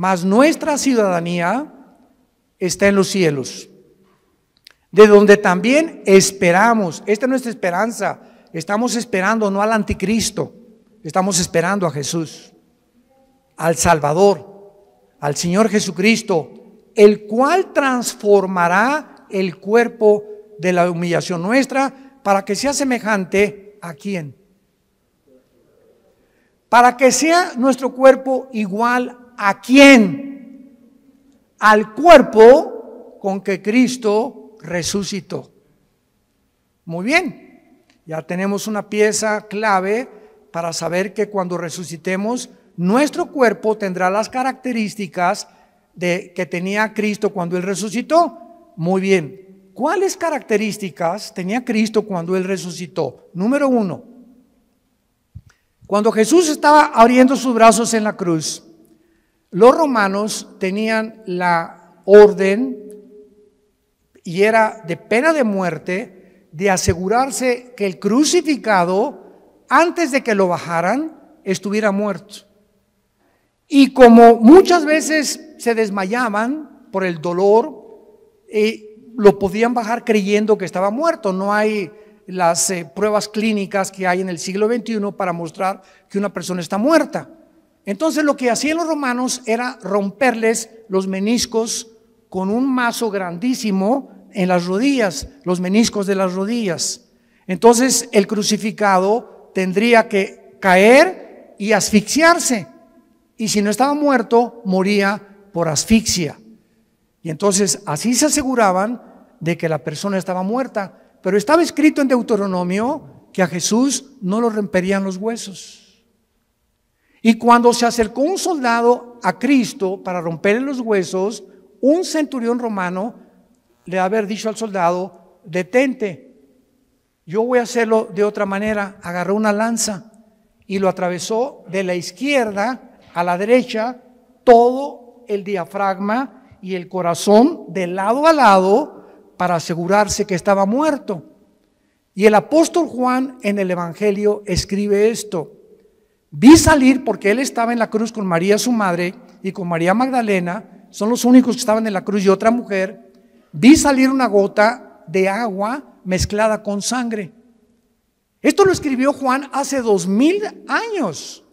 Mas nuestra ciudadanía está en los cielos, de donde también esperamos. Esta es nuestra esperanza. Estamos esperando no al anticristo, estamos esperando a Jesús, al Salvador, al Señor Jesucristo, el cual transformará el cuerpo de la humillación nuestra para que sea semejante a quién. Para que sea nuestro cuerpo igual ¿A quién? Al cuerpo con que Cristo resucitó. Muy bien, ya tenemos una pieza clave para saber que cuando resucitemos, nuestro cuerpo tendrá las características de, que tenía Cristo cuando Él resucitó. Muy bien, ¿cuáles características tenía Cristo cuando Él resucitó? Número uno, cuando Jesús estaba abriendo sus brazos en la cruz, los romanos tenían la orden y era de pena de muerte de asegurarse que el crucificado, antes de que lo bajaran, estuviera muerto. Y como muchas veces se desmayaban por el dolor, eh, lo podían bajar creyendo que estaba muerto. No hay las eh, pruebas clínicas que hay en el siglo XXI para mostrar que una persona está muerta. Entonces lo que hacían los romanos era romperles los meniscos con un mazo grandísimo en las rodillas, los meniscos de las rodillas. Entonces el crucificado tendría que caer y asfixiarse. Y si no estaba muerto, moría por asfixia. Y entonces así se aseguraban de que la persona estaba muerta. Pero estaba escrito en Deuteronomio que a Jesús no lo romperían los huesos. Y cuando se acercó un soldado a Cristo para romperle los huesos, un centurión romano le haber dicho al soldado, detente, yo voy a hacerlo de otra manera. Agarró una lanza y lo atravesó de la izquierda a la derecha, todo el diafragma y el corazón de lado a lado para asegurarse que estaba muerto. Y el apóstol Juan en el Evangelio escribe esto. Vi salir porque él estaba en la cruz con María, su madre, y con María Magdalena, son los únicos que estaban en la cruz y otra mujer. Vi salir una gota de agua mezclada con sangre. Esto lo escribió Juan hace dos mil años.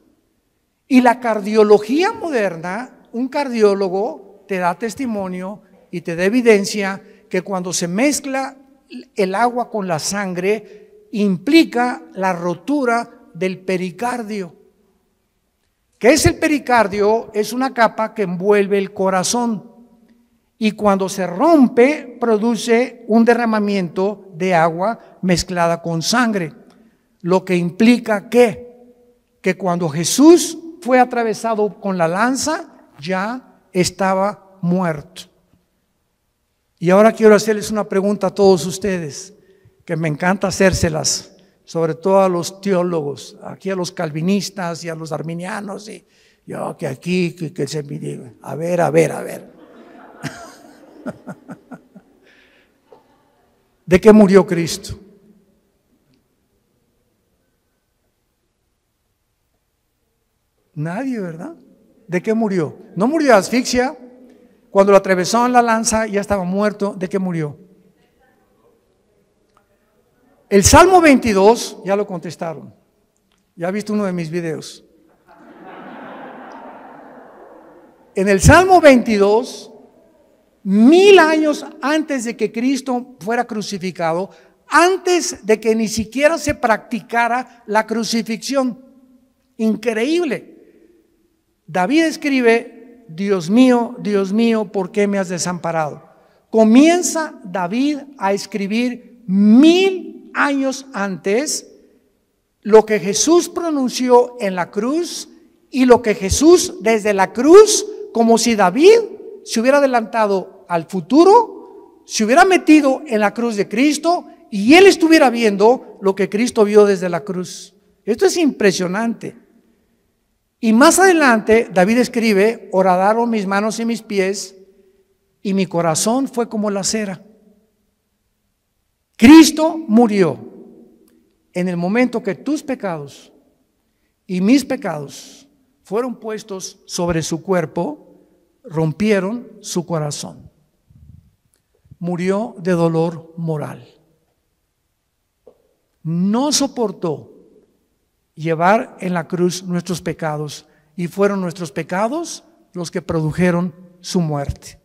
Y la cardiología moderna, un cardiólogo te da testimonio y te da evidencia que cuando se mezcla el agua con la sangre implica la rotura del pericardio. ¿Qué es el pericardio? Es una capa que envuelve el corazón y cuando se rompe produce un derramamiento de agua mezclada con sangre, lo que implica que que cuando Jesús fue atravesado con la lanza ya estaba muerto. Y ahora quiero hacerles una pregunta a todos ustedes, que me encanta hacérselas sobre todo a los teólogos, aquí a los calvinistas y a los arminianos, y yo que aquí, que, se me a ver, a ver, a ver. ¿De qué murió Cristo? Nadie, ¿verdad? ¿De qué murió? No murió de asfixia. Cuando lo atravesó en la lanza ya estaba muerto. ¿De qué murió? El Salmo 22, ya lo contestaron. Ya viste uno de mis videos. En el Salmo 22, mil años antes de que Cristo fuera crucificado, antes de que ni siquiera se practicara la crucifixión. Increíble. David escribe, Dios mío, Dios mío, ¿por qué me has desamparado? Comienza David a escribir mil años antes, lo que Jesús pronunció en la cruz y lo que Jesús desde la cruz, como si David se hubiera adelantado al futuro, se hubiera metido en la cruz de Cristo y él estuviera viendo lo que Cristo vio desde la cruz. Esto es impresionante. Y más adelante David escribe, horadaron mis manos y mis pies, y mi corazón fue como la cera. Cristo murió en el momento que tus pecados y mis pecados fueron puestos sobre su cuerpo, rompieron su corazón. Murió de dolor moral. No soportó llevar en la cruz nuestros pecados y fueron nuestros pecados los que produjeron su muerte.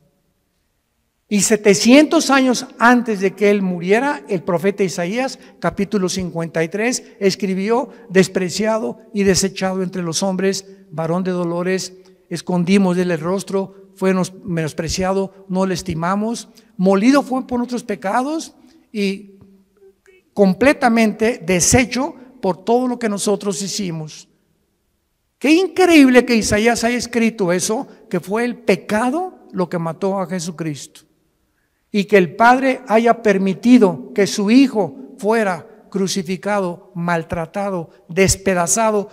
Y 700 años antes de que él muriera, el profeta Isaías, capítulo 53, escribió, despreciado y desechado entre los hombres, varón de dolores, escondimos del rostro, fue menospreciado, no le estimamos, molido fue por nuestros pecados y completamente deshecho por todo lo que nosotros hicimos. Qué increíble que Isaías haya escrito eso, que fue el pecado lo que mató a Jesucristo y que el Padre haya permitido que su Hijo fuera crucificado, maltratado, despedazado.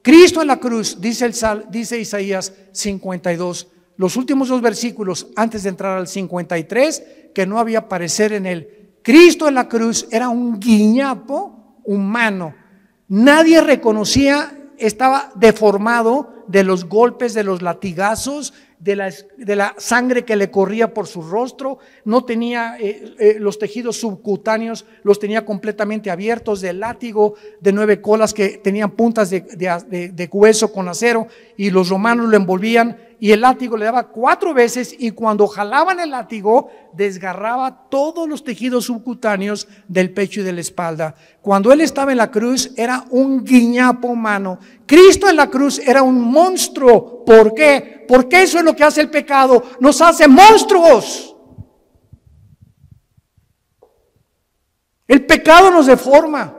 Cristo en la cruz, dice, el Sal, dice Isaías 52, los últimos dos versículos antes de entrar al 53, que no había parecer en él. Cristo en la cruz era un guiñapo humano. Nadie reconocía, estaba deformado de los golpes, de los latigazos, de la, de la sangre que le corría por su rostro, no tenía eh, eh, los tejidos subcutáneos, los tenía completamente abiertos, del látigo de nueve colas que tenían puntas de hueso con acero, y los romanos lo envolvían y el látigo le daba cuatro veces y cuando jalaban el látigo desgarraba todos los tejidos subcutáneos del pecho y de la espalda. Cuando él estaba en la cruz era un guiñapo humano. Cristo en la cruz era un monstruo. ¿Por qué? Porque eso es lo que hace el pecado. Nos hace monstruos. El pecado nos deforma.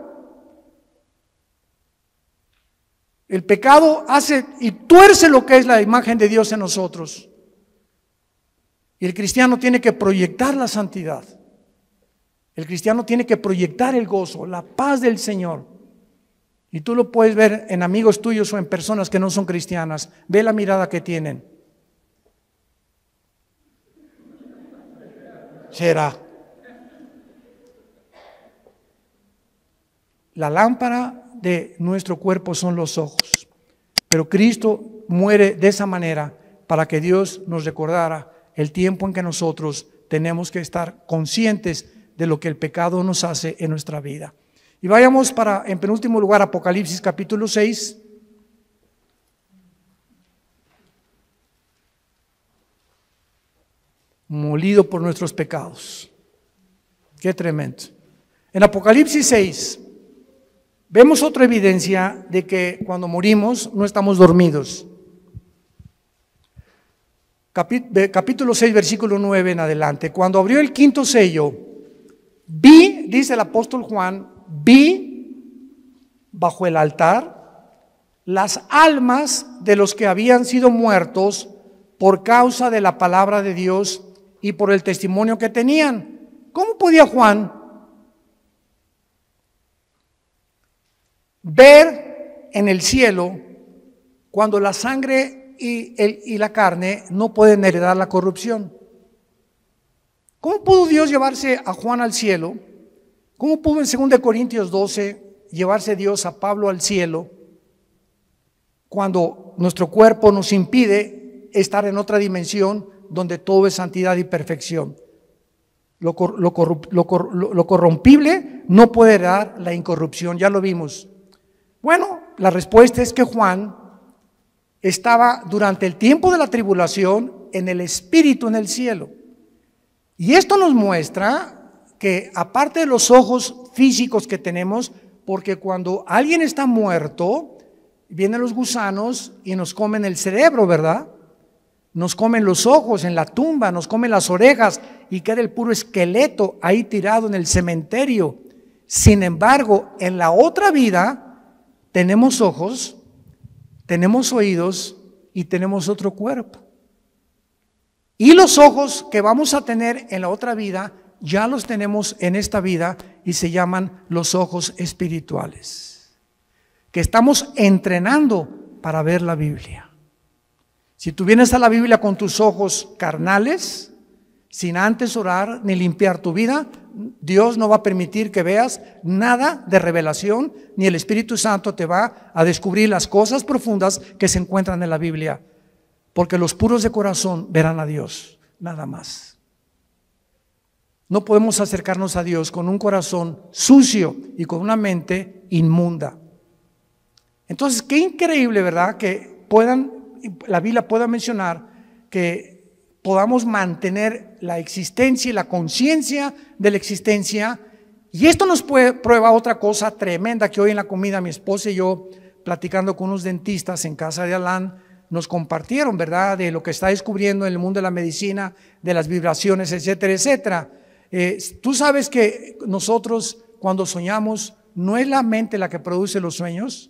El pecado hace y tuerce lo que es la imagen de Dios en nosotros. Y el cristiano tiene que proyectar la santidad. El cristiano tiene que proyectar el gozo, la paz del Señor. Y tú lo puedes ver en amigos tuyos o en personas que no son cristianas. Ve la mirada que tienen. Será. La lámpara de nuestro cuerpo son los ojos. Pero Cristo muere de esa manera para que Dios nos recordara el tiempo en que nosotros tenemos que estar conscientes de lo que el pecado nos hace en nuestra vida. Y vayamos para, en penúltimo lugar, Apocalipsis capítulo 6. Molido por nuestros pecados. Qué tremendo. En Apocalipsis 6, Vemos otra evidencia de que cuando morimos no estamos dormidos. Capítulo 6, versículo 9 en adelante. Cuando abrió el quinto sello, vi, dice el apóstol Juan, vi bajo el altar las almas de los que habían sido muertos por causa de la palabra de Dios y por el testimonio que tenían. ¿Cómo podía Juan ver en el cielo cuando la sangre y, el, y la carne no pueden heredar la corrupción. ¿Cómo pudo Dios llevarse a Juan al cielo? ¿Cómo pudo en 2 Corintios 12 llevarse Dios a Pablo al cielo cuando nuestro cuerpo nos impide estar en otra dimensión donde todo es santidad y perfección? Lo, lo, lo, lo corrompible no puede dar la incorrupción, ya lo vimos. Bueno, la respuesta es que Juan estaba durante el tiempo de la tribulación en el espíritu en el cielo. Y esto nos muestra que aparte de los ojos físicos que tenemos, porque cuando alguien está muerto, vienen los gusanos y nos comen el cerebro, ¿verdad? Nos comen los ojos en la tumba, nos comen las orejas y queda el puro esqueleto ahí tirado en el cementerio. Sin embargo, en la otra vida, tenemos ojos, tenemos oídos y tenemos otro cuerpo. Y los ojos que vamos a tener en la otra vida, ya los tenemos en esta vida y se llaman los ojos espirituales, que estamos entrenando para ver la Biblia. Si tú vienes a la Biblia con tus ojos carnales, sin antes orar ni limpiar tu vida, Dios no va a permitir que veas nada de revelación, ni el Espíritu Santo te va a descubrir las cosas profundas que se encuentran en la Biblia, porque los puros de corazón verán a Dios, nada más. No podemos acercarnos a Dios con un corazón sucio y con una mente inmunda. Entonces, qué increíble, ¿verdad? Que puedan, la Biblia pueda mencionar que podamos mantener la existencia y la conciencia de la existencia. Y esto nos prueba otra cosa tremenda que hoy en la comida mi esposa y yo, platicando con unos dentistas en casa de Alan nos compartieron, ¿verdad?, de lo que está descubriendo en el mundo de la medicina, de las vibraciones, etcétera, etcétera. Eh, tú sabes que nosotros cuando soñamos, no es la mente la que produce los sueños.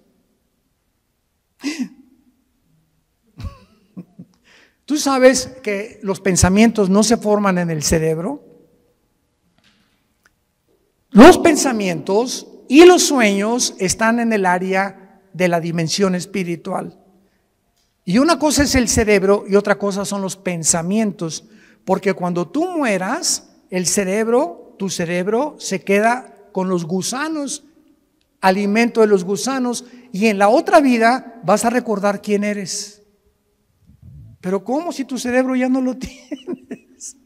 ¿Tú sabes que los pensamientos no se forman en el cerebro? Los pensamientos y los sueños están en el área de la dimensión espiritual. Y una cosa es el cerebro y otra cosa son los pensamientos, porque cuando tú mueras, el cerebro, tu cerebro se queda con los gusanos, alimento de los gusanos, y en la otra vida vas a recordar quién eres. Pero ¿cómo si tu cerebro ya no lo tienes?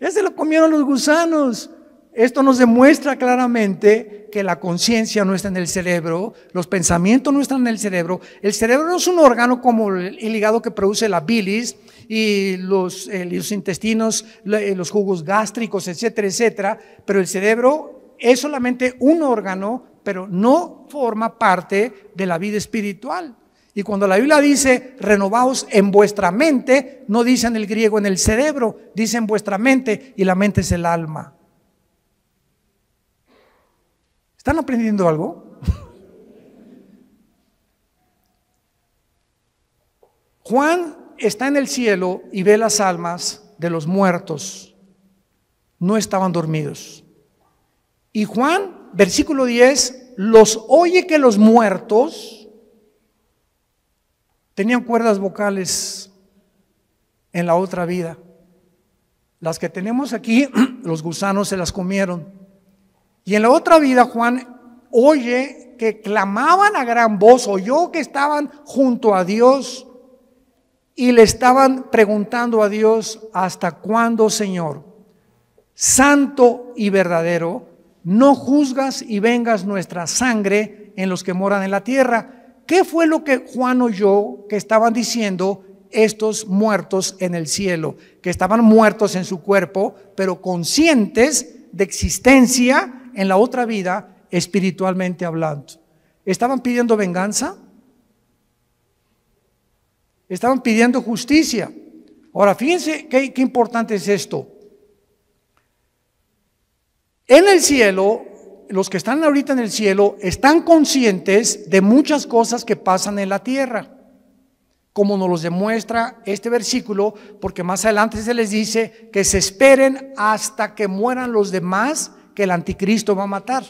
Ya se lo comieron los gusanos. Esto nos demuestra claramente que la conciencia no está en el cerebro, los pensamientos no están en el cerebro. El cerebro no es un órgano como el hígado que produce la bilis y los, eh, los intestinos, eh, los jugos gástricos, etcétera, etcétera. Pero el cerebro es solamente un órgano, pero no forma parte de la vida espiritual. Y cuando la Biblia dice renovaos en vuestra mente, no dice en el griego en el cerebro, dice en vuestra mente y la mente es el alma. ¿Están aprendiendo algo? Juan está en el cielo y ve las almas de los muertos. No estaban dormidos. Y Juan, versículo 10, los oye que los muertos Tenían cuerdas vocales en la otra vida. Las que tenemos aquí, los gusanos se las comieron. Y en la otra vida, Juan oye que clamaban a gran voz, oyó que estaban junto a Dios y le estaban preguntando a Dios, ¿hasta cuándo, Señor? Santo y verdadero, no juzgas y vengas nuestra sangre en los que moran en la tierra ¿qué fue lo que Juan oyó que estaban diciendo estos muertos en el cielo? Que estaban muertos en su cuerpo, pero conscientes de existencia en la otra vida, espiritualmente hablando. ¿Estaban pidiendo venganza? Estaban pidiendo justicia. Ahora, fíjense qué, qué importante es esto. En el cielo los que están ahorita en el cielo están conscientes de muchas cosas que pasan en la tierra, como nos los demuestra este versículo, porque más adelante se les dice que se esperen hasta que mueran los demás que el anticristo va a matar.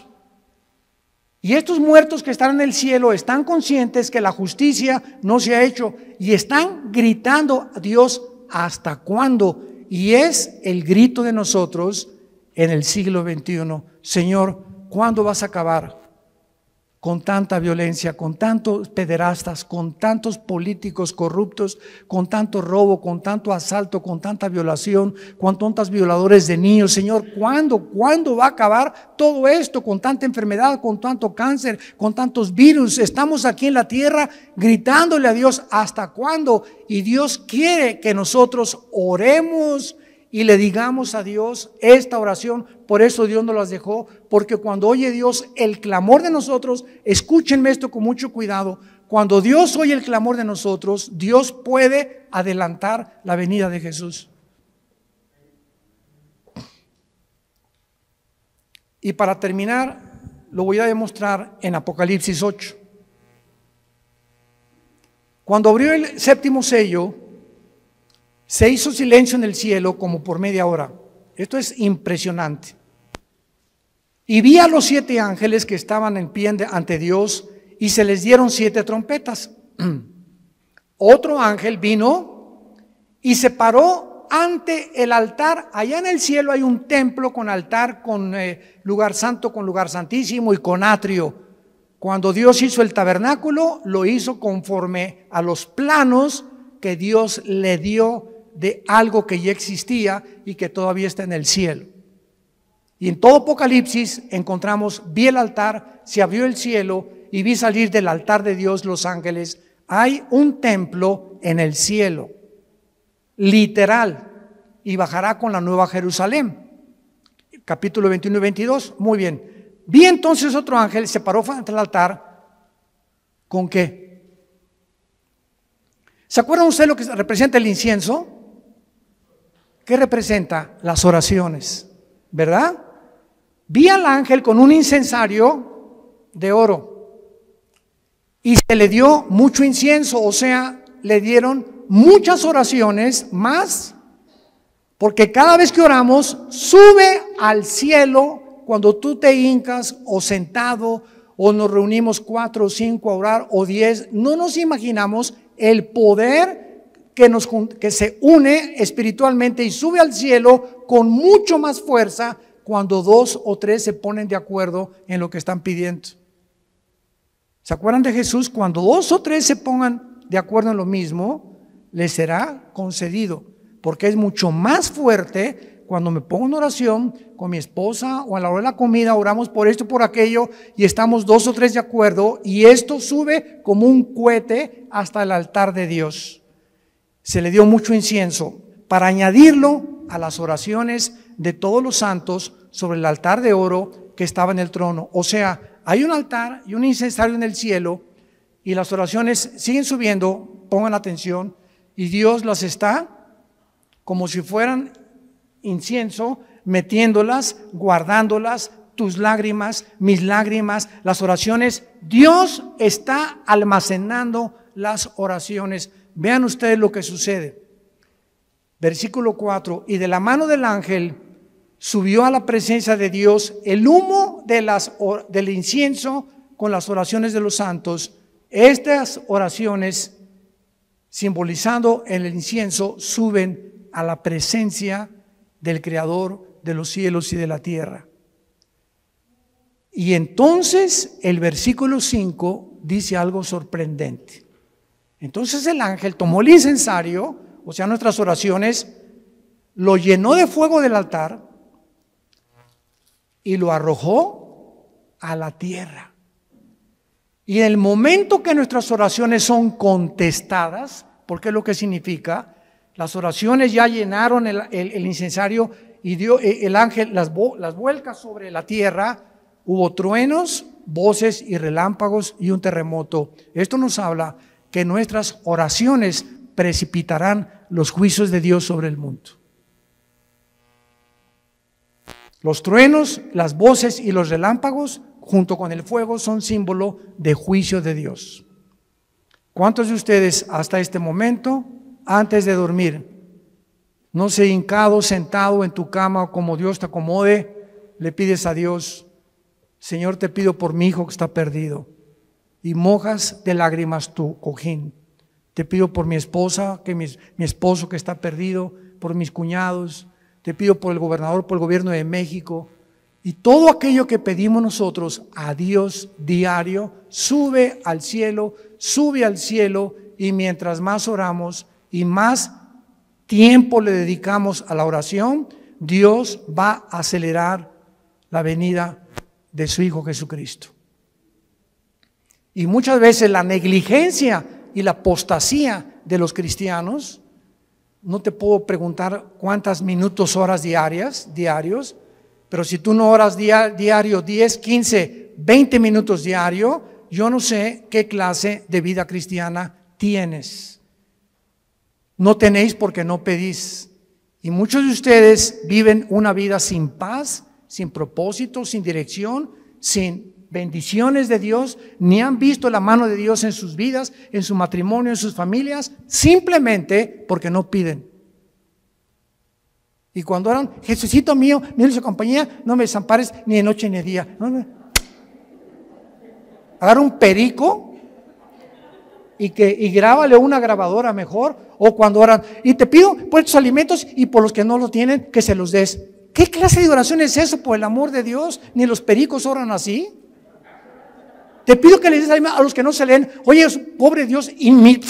Y estos muertos que están en el cielo están conscientes que la justicia no se ha hecho y están gritando a Dios hasta cuándo. Y es el grito de nosotros en el siglo XXI. Señor, ¿Cuándo vas a acabar con tanta violencia, con tantos pederastas, con tantos políticos corruptos, con tanto robo, con tanto asalto, con tanta violación, con tantos violadores de niños? Señor, ¿cuándo, cuándo va a acabar todo esto con tanta enfermedad, con tanto cáncer, con tantos virus? Estamos aquí en la tierra gritándole a Dios, ¿hasta cuándo? Y Dios quiere que nosotros oremos y le digamos a Dios esta oración. Por eso Dios nos las dejó porque cuando oye Dios el clamor de nosotros, escúchenme esto con mucho cuidado, cuando Dios oye el clamor de nosotros, Dios puede adelantar la venida de Jesús. Y para terminar, lo voy a demostrar en Apocalipsis 8. Cuando abrió el séptimo sello, se hizo silencio en el cielo como por media hora. Esto es impresionante. Y vi a los siete ángeles que estaban en pie ante Dios y se les dieron siete trompetas. Otro ángel vino y se paró ante el altar. Allá en el cielo hay un templo con altar, con eh, lugar santo, con lugar santísimo y con atrio. Cuando Dios hizo el tabernáculo, lo hizo conforme a los planos que Dios le dio de algo que ya existía y que todavía está en el cielo. Y en todo Apocalipsis encontramos, vi el altar, se abrió el cielo y vi salir del altar de Dios los ángeles. Hay un templo en el cielo, literal, y bajará con la nueva Jerusalén. Capítulo 21 y 22, muy bien. Vi entonces otro ángel, se paró frente al altar, ¿con qué? ¿Se acuerdan ustedes lo que representa el incienso? ¿Qué representa? Las oraciones. ¿verdad? Vi al ángel con un incensario de oro y se le dio mucho incienso, o sea, le dieron muchas oraciones más, porque cada vez que oramos, sube al cielo cuando tú te hincas o sentado o nos reunimos cuatro o cinco a orar o diez, no nos imaginamos el poder que, nos, que se une espiritualmente y sube al cielo con mucho más fuerza cuando dos o tres se ponen de acuerdo en lo que están pidiendo. ¿Se acuerdan de Jesús? Cuando dos o tres se pongan de acuerdo en lo mismo, les será concedido, porque es mucho más fuerte cuando me pongo en oración con mi esposa o a la hora de la comida, oramos por esto, por aquello, y estamos dos o tres de acuerdo, y esto sube como un cohete hasta el altar de Dios se le dio mucho incienso para añadirlo a las oraciones de todos los santos sobre el altar de oro que estaba en el trono. O sea, hay un altar y un incensario en el cielo y las oraciones siguen subiendo, pongan atención, y Dios las está como si fueran incienso, metiéndolas, guardándolas, tus lágrimas, mis lágrimas, las oraciones. Dios está almacenando las oraciones. Vean ustedes lo que sucede. Versículo 4, y de la mano del ángel subió a la presencia de Dios el humo de las, del incienso con las oraciones de los santos. Estas oraciones, simbolizando el incienso, suben a la presencia del Creador de los cielos y de la tierra. Y entonces el versículo 5 dice algo sorprendente. Entonces el ángel tomó el incensario, o sea, nuestras oraciones, lo llenó de fuego del altar y lo arrojó a la tierra. Y en el momento que nuestras oraciones son contestadas, porque es lo que significa, las oraciones ya llenaron el, incensario y dio, eh, el ángel las, las sobre la tierra, hubo truenos, voces y relámpagos y un terremoto. Esto nos habla que nuestras oraciones precipitarán los juicios de Dios sobre el mundo. Los truenos, las voces y los relámpagos, junto con el fuego, son símbolo de juicio de Dios. ¿Cuántos de ustedes hasta este momento, antes de dormir, no se hincado, sentado en tu cama, como Dios te acomode, le pides a Dios, Señor, te pido por mi hijo que está perdido y mojas de lágrimas tu cojín. Te pido por mi esposa, que mi, mi esposo que está perdido, por mis cuñados, te pido por el gobernador, por el gobierno de México. Y todo aquello que pedimos nosotros a Dios diario, sube al cielo, sube al cielo, y mientras más oramos y más tiempo le dedicamos a la oración, Dios va a acelerar la venida de su Hijo Jesucristo. Y muchas veces la negligencia y la apostasía de los cristianos, no te puedo preguntar cuántas minutos, horas diarias, diarios, pero si tú no oras diario 10, 15, 20 minutos diario, yo no sé qué clase de vida cristiana tienes. No tenéis porque no pedís. Y muchos de ustedes viven una vida sin paz, sin propósito, sin dirección, sin bendiciones de Dios, ni han visto la mano de Dios en sus vidas, en su matrimonio, en sus familias, simplemente porque no piden. Y cuando oran, Jesucito mío, mi su compañía, no me desampares ni de noche ni de día. No, un perico y, que, y grábale una grabadora mejor, o cuando oran, y te pido por estos alimentos y por los que no lo tienen, que se los des. ¿Qué clase de oración es eso por el amor de Dios? Ni los pericos oran así. Te pido que les des alimento a los que no se leen. Oye, pobre Dios, y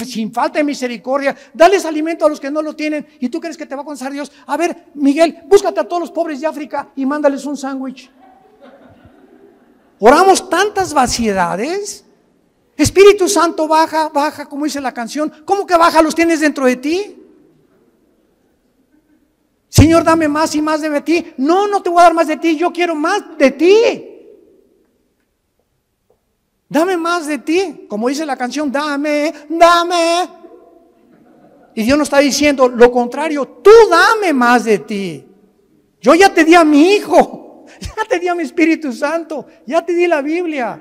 sin falta de misericordia, dales alimento a los que no lo tienen. ¿Y tú crees que te va a cansar Dios? A ver, Miguel, búscate a todos los pobres de África y mándales un sándwich. Oramos tantas vaciedades. Espíritu Santo, baja, baja, como dice la canción. ¿Cómo que baja? ¿Los tienes dentro de ti? Señor, dame más y más de ti. No, no te voy a dar más de ti. Yo quiero más de ti. Dame más de ti, como dice la canción, dame, dame. Y Dios nos está diciendo lo contrario, tú dame más de ti. Yo ya te di a mi Hijo, ya te di a mi Espíritu Santo, ya te di la Biblia.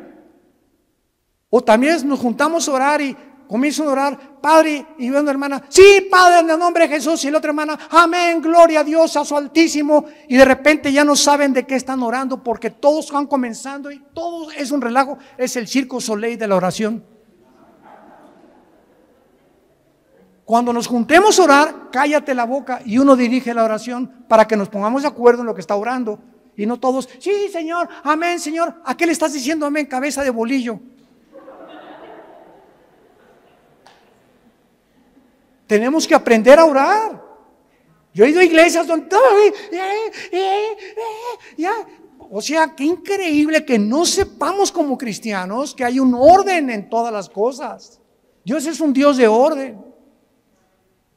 O también nos juntamos a orar y comienzo a orar, padre, y una hermana, sí, padre, en el nombre de Jesús, y la otra hermana, amén, gloria a Dios, a su altísimo, y de repente ya no saben de qué están orando, porque todos van comenzando y todo es un relajo, es el circo soleil de la oración. Cuando nos juntemos a orar, cállate la boca y uno dirige la oración para que nos pongamos de acuerdo en lo que está orando. Y no todos, sí, Señor, amén, Señor. ¿A qué le estás diciendo amén, cabeza de bolillo? Tenemos que aprender a orar. Yo he ido a iglesias donde... Eh, eh, eh, o sea, qué increíble que no sepamos como cristianos que hay un orden en todas las cosas. Dios es un Dios de orden.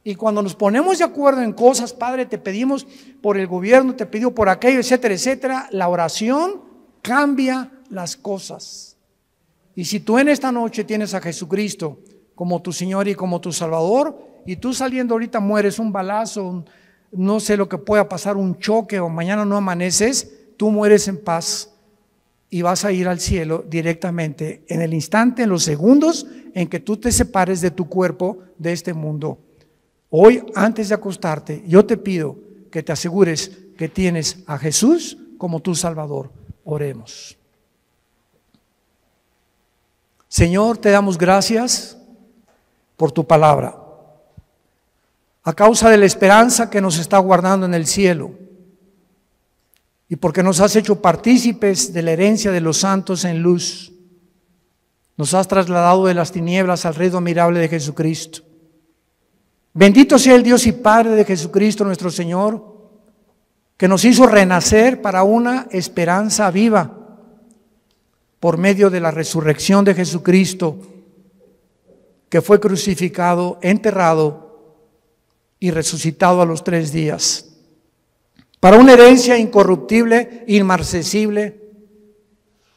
Y cuando nos ponemos de acuerdo en cosas, Padre, te pedimos por el gobierno, te pido por aquello, etcétera, etcétera, la oración cambia las cosas. Y si tú en esta noche tienes a Jesucristo como tu Señor y como tu Salvador, y tú saliendo ahorita mueres un balazo, no sé lo que pueda pasar, un choque o mañana no amaneces, tú mueres en paz y vas a ir al cielo directamente en el instante, en los segundos en que tú te separes de tu cuerpo, de este mundo. Hoy, antes de acostarte, yo te pido que te asegures que tienes a Jesús como tu Salvador. Oremos. Señor, te damos gracias por tu palabra a causa de la esperanza que nos está guardando en el cielo y porque nos has hecho partícipes de la herencia de los santos en luz. Nos has trasladado de las tinieblas al reino admirable de Jesucristo. Bendito sea el Dios y Padre de Jesucristo nuestro Señor, que nos hizo renacer para una esperanza viva por medio de la resurrección de Jesucristo, que fue crucificado, enterrado y resucitado a los tres días. Para una herencia incorruptible, inmarcesible,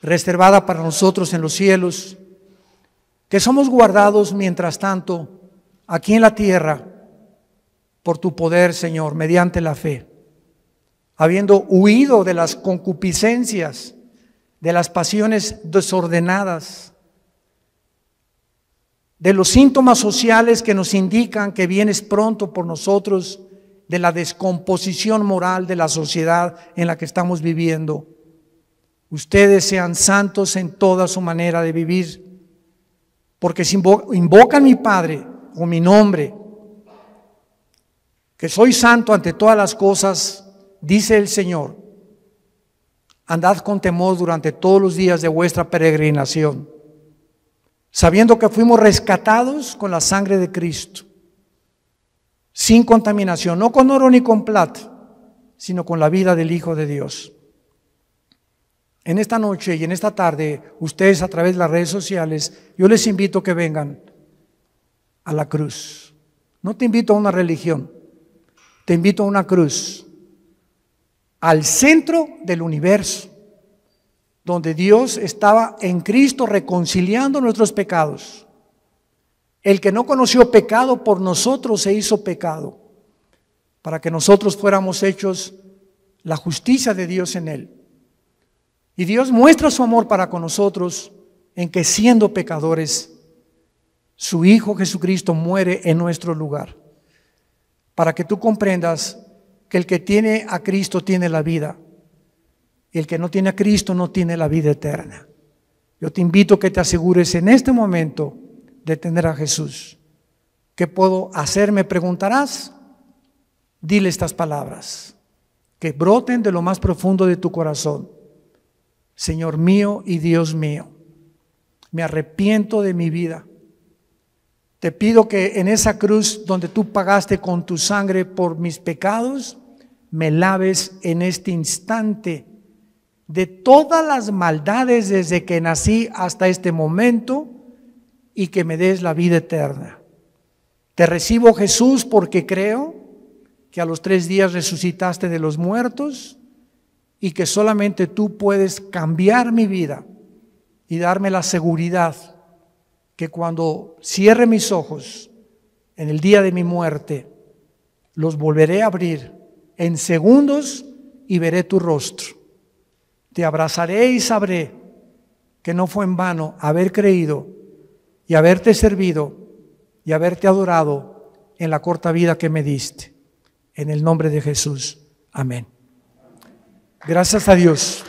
reservada para nosotros en los cielos, que somos guardados mientras tanto aquí en la tierra por tu poder, Señor, mediante la fe, habiendo huido de las concupiscencias, de las pasiones desordenadas de los síntomas sociales que nos indican que vienes pronto por nosotros, de la descomposición moral de la sociedad en la que estamos viviendo. Ustedes sean santos en toda su manera de vivir, porque si invocan mi Padre o mi nombre, que soy santo ante todas las cosas, dice el Señor, andad con temor durante todos los días de vuestra peregrinación sabiendo que fuimos rescatados con la sangre de Cristo, sin contaminación, no con oro ni con plata, sino con la vida del Hijo de Dios. En esta noche y en esta tarde, ustedes a través de las redes sociales, yo les invito que vengan a la cruz. No te invito a una religión, te invito a una cruz, al centro del universo donde Dios estaba en Cristo reconciliando nuestros pecados. El que no conoció pecado por nosotros se hizo pecado, para que nosotros fuéramos hechos la justicia de Dios en él. Y Dios muestra su amor para con nosotros en que siendo pecadores, su Hijo Jesucristo muere en nuestro lugar. Para que tú comprendas que el que tiene a Cristo tiene la vida el que no tiene a Cristo no tiene la vida eterna. Yo te invito a que te asegures en este momento de tener a Jesús. ¿Qué puedo hacer? Me preguntarás. Dile estas palabras que broten de lo más profundo de tu corazón. Señor mío y Dios mío, me arrepiento de mi vida. Te pido que en esa cruz donde tú pagaste con tu sangre por mis pecados, me laves en este instante de todas las maldades desde que nací hasta este momento y que me des la vida eterna. Te recibo Jesús porque creo que a los tres días resucitaste de los muertos y que solamente tú puedes cambiar mi vida y darme la seguridad que cuando cierre mis ojos en el día de mi muerte, los volveré a abrir en segundos y veré tu rostro. Te abrazaré y sabré que no fue en vano haber creído y haberte servido y haberte adorado en la corta vida que me diste. En el nombre de Jesús. Amén. Gracias a Dios.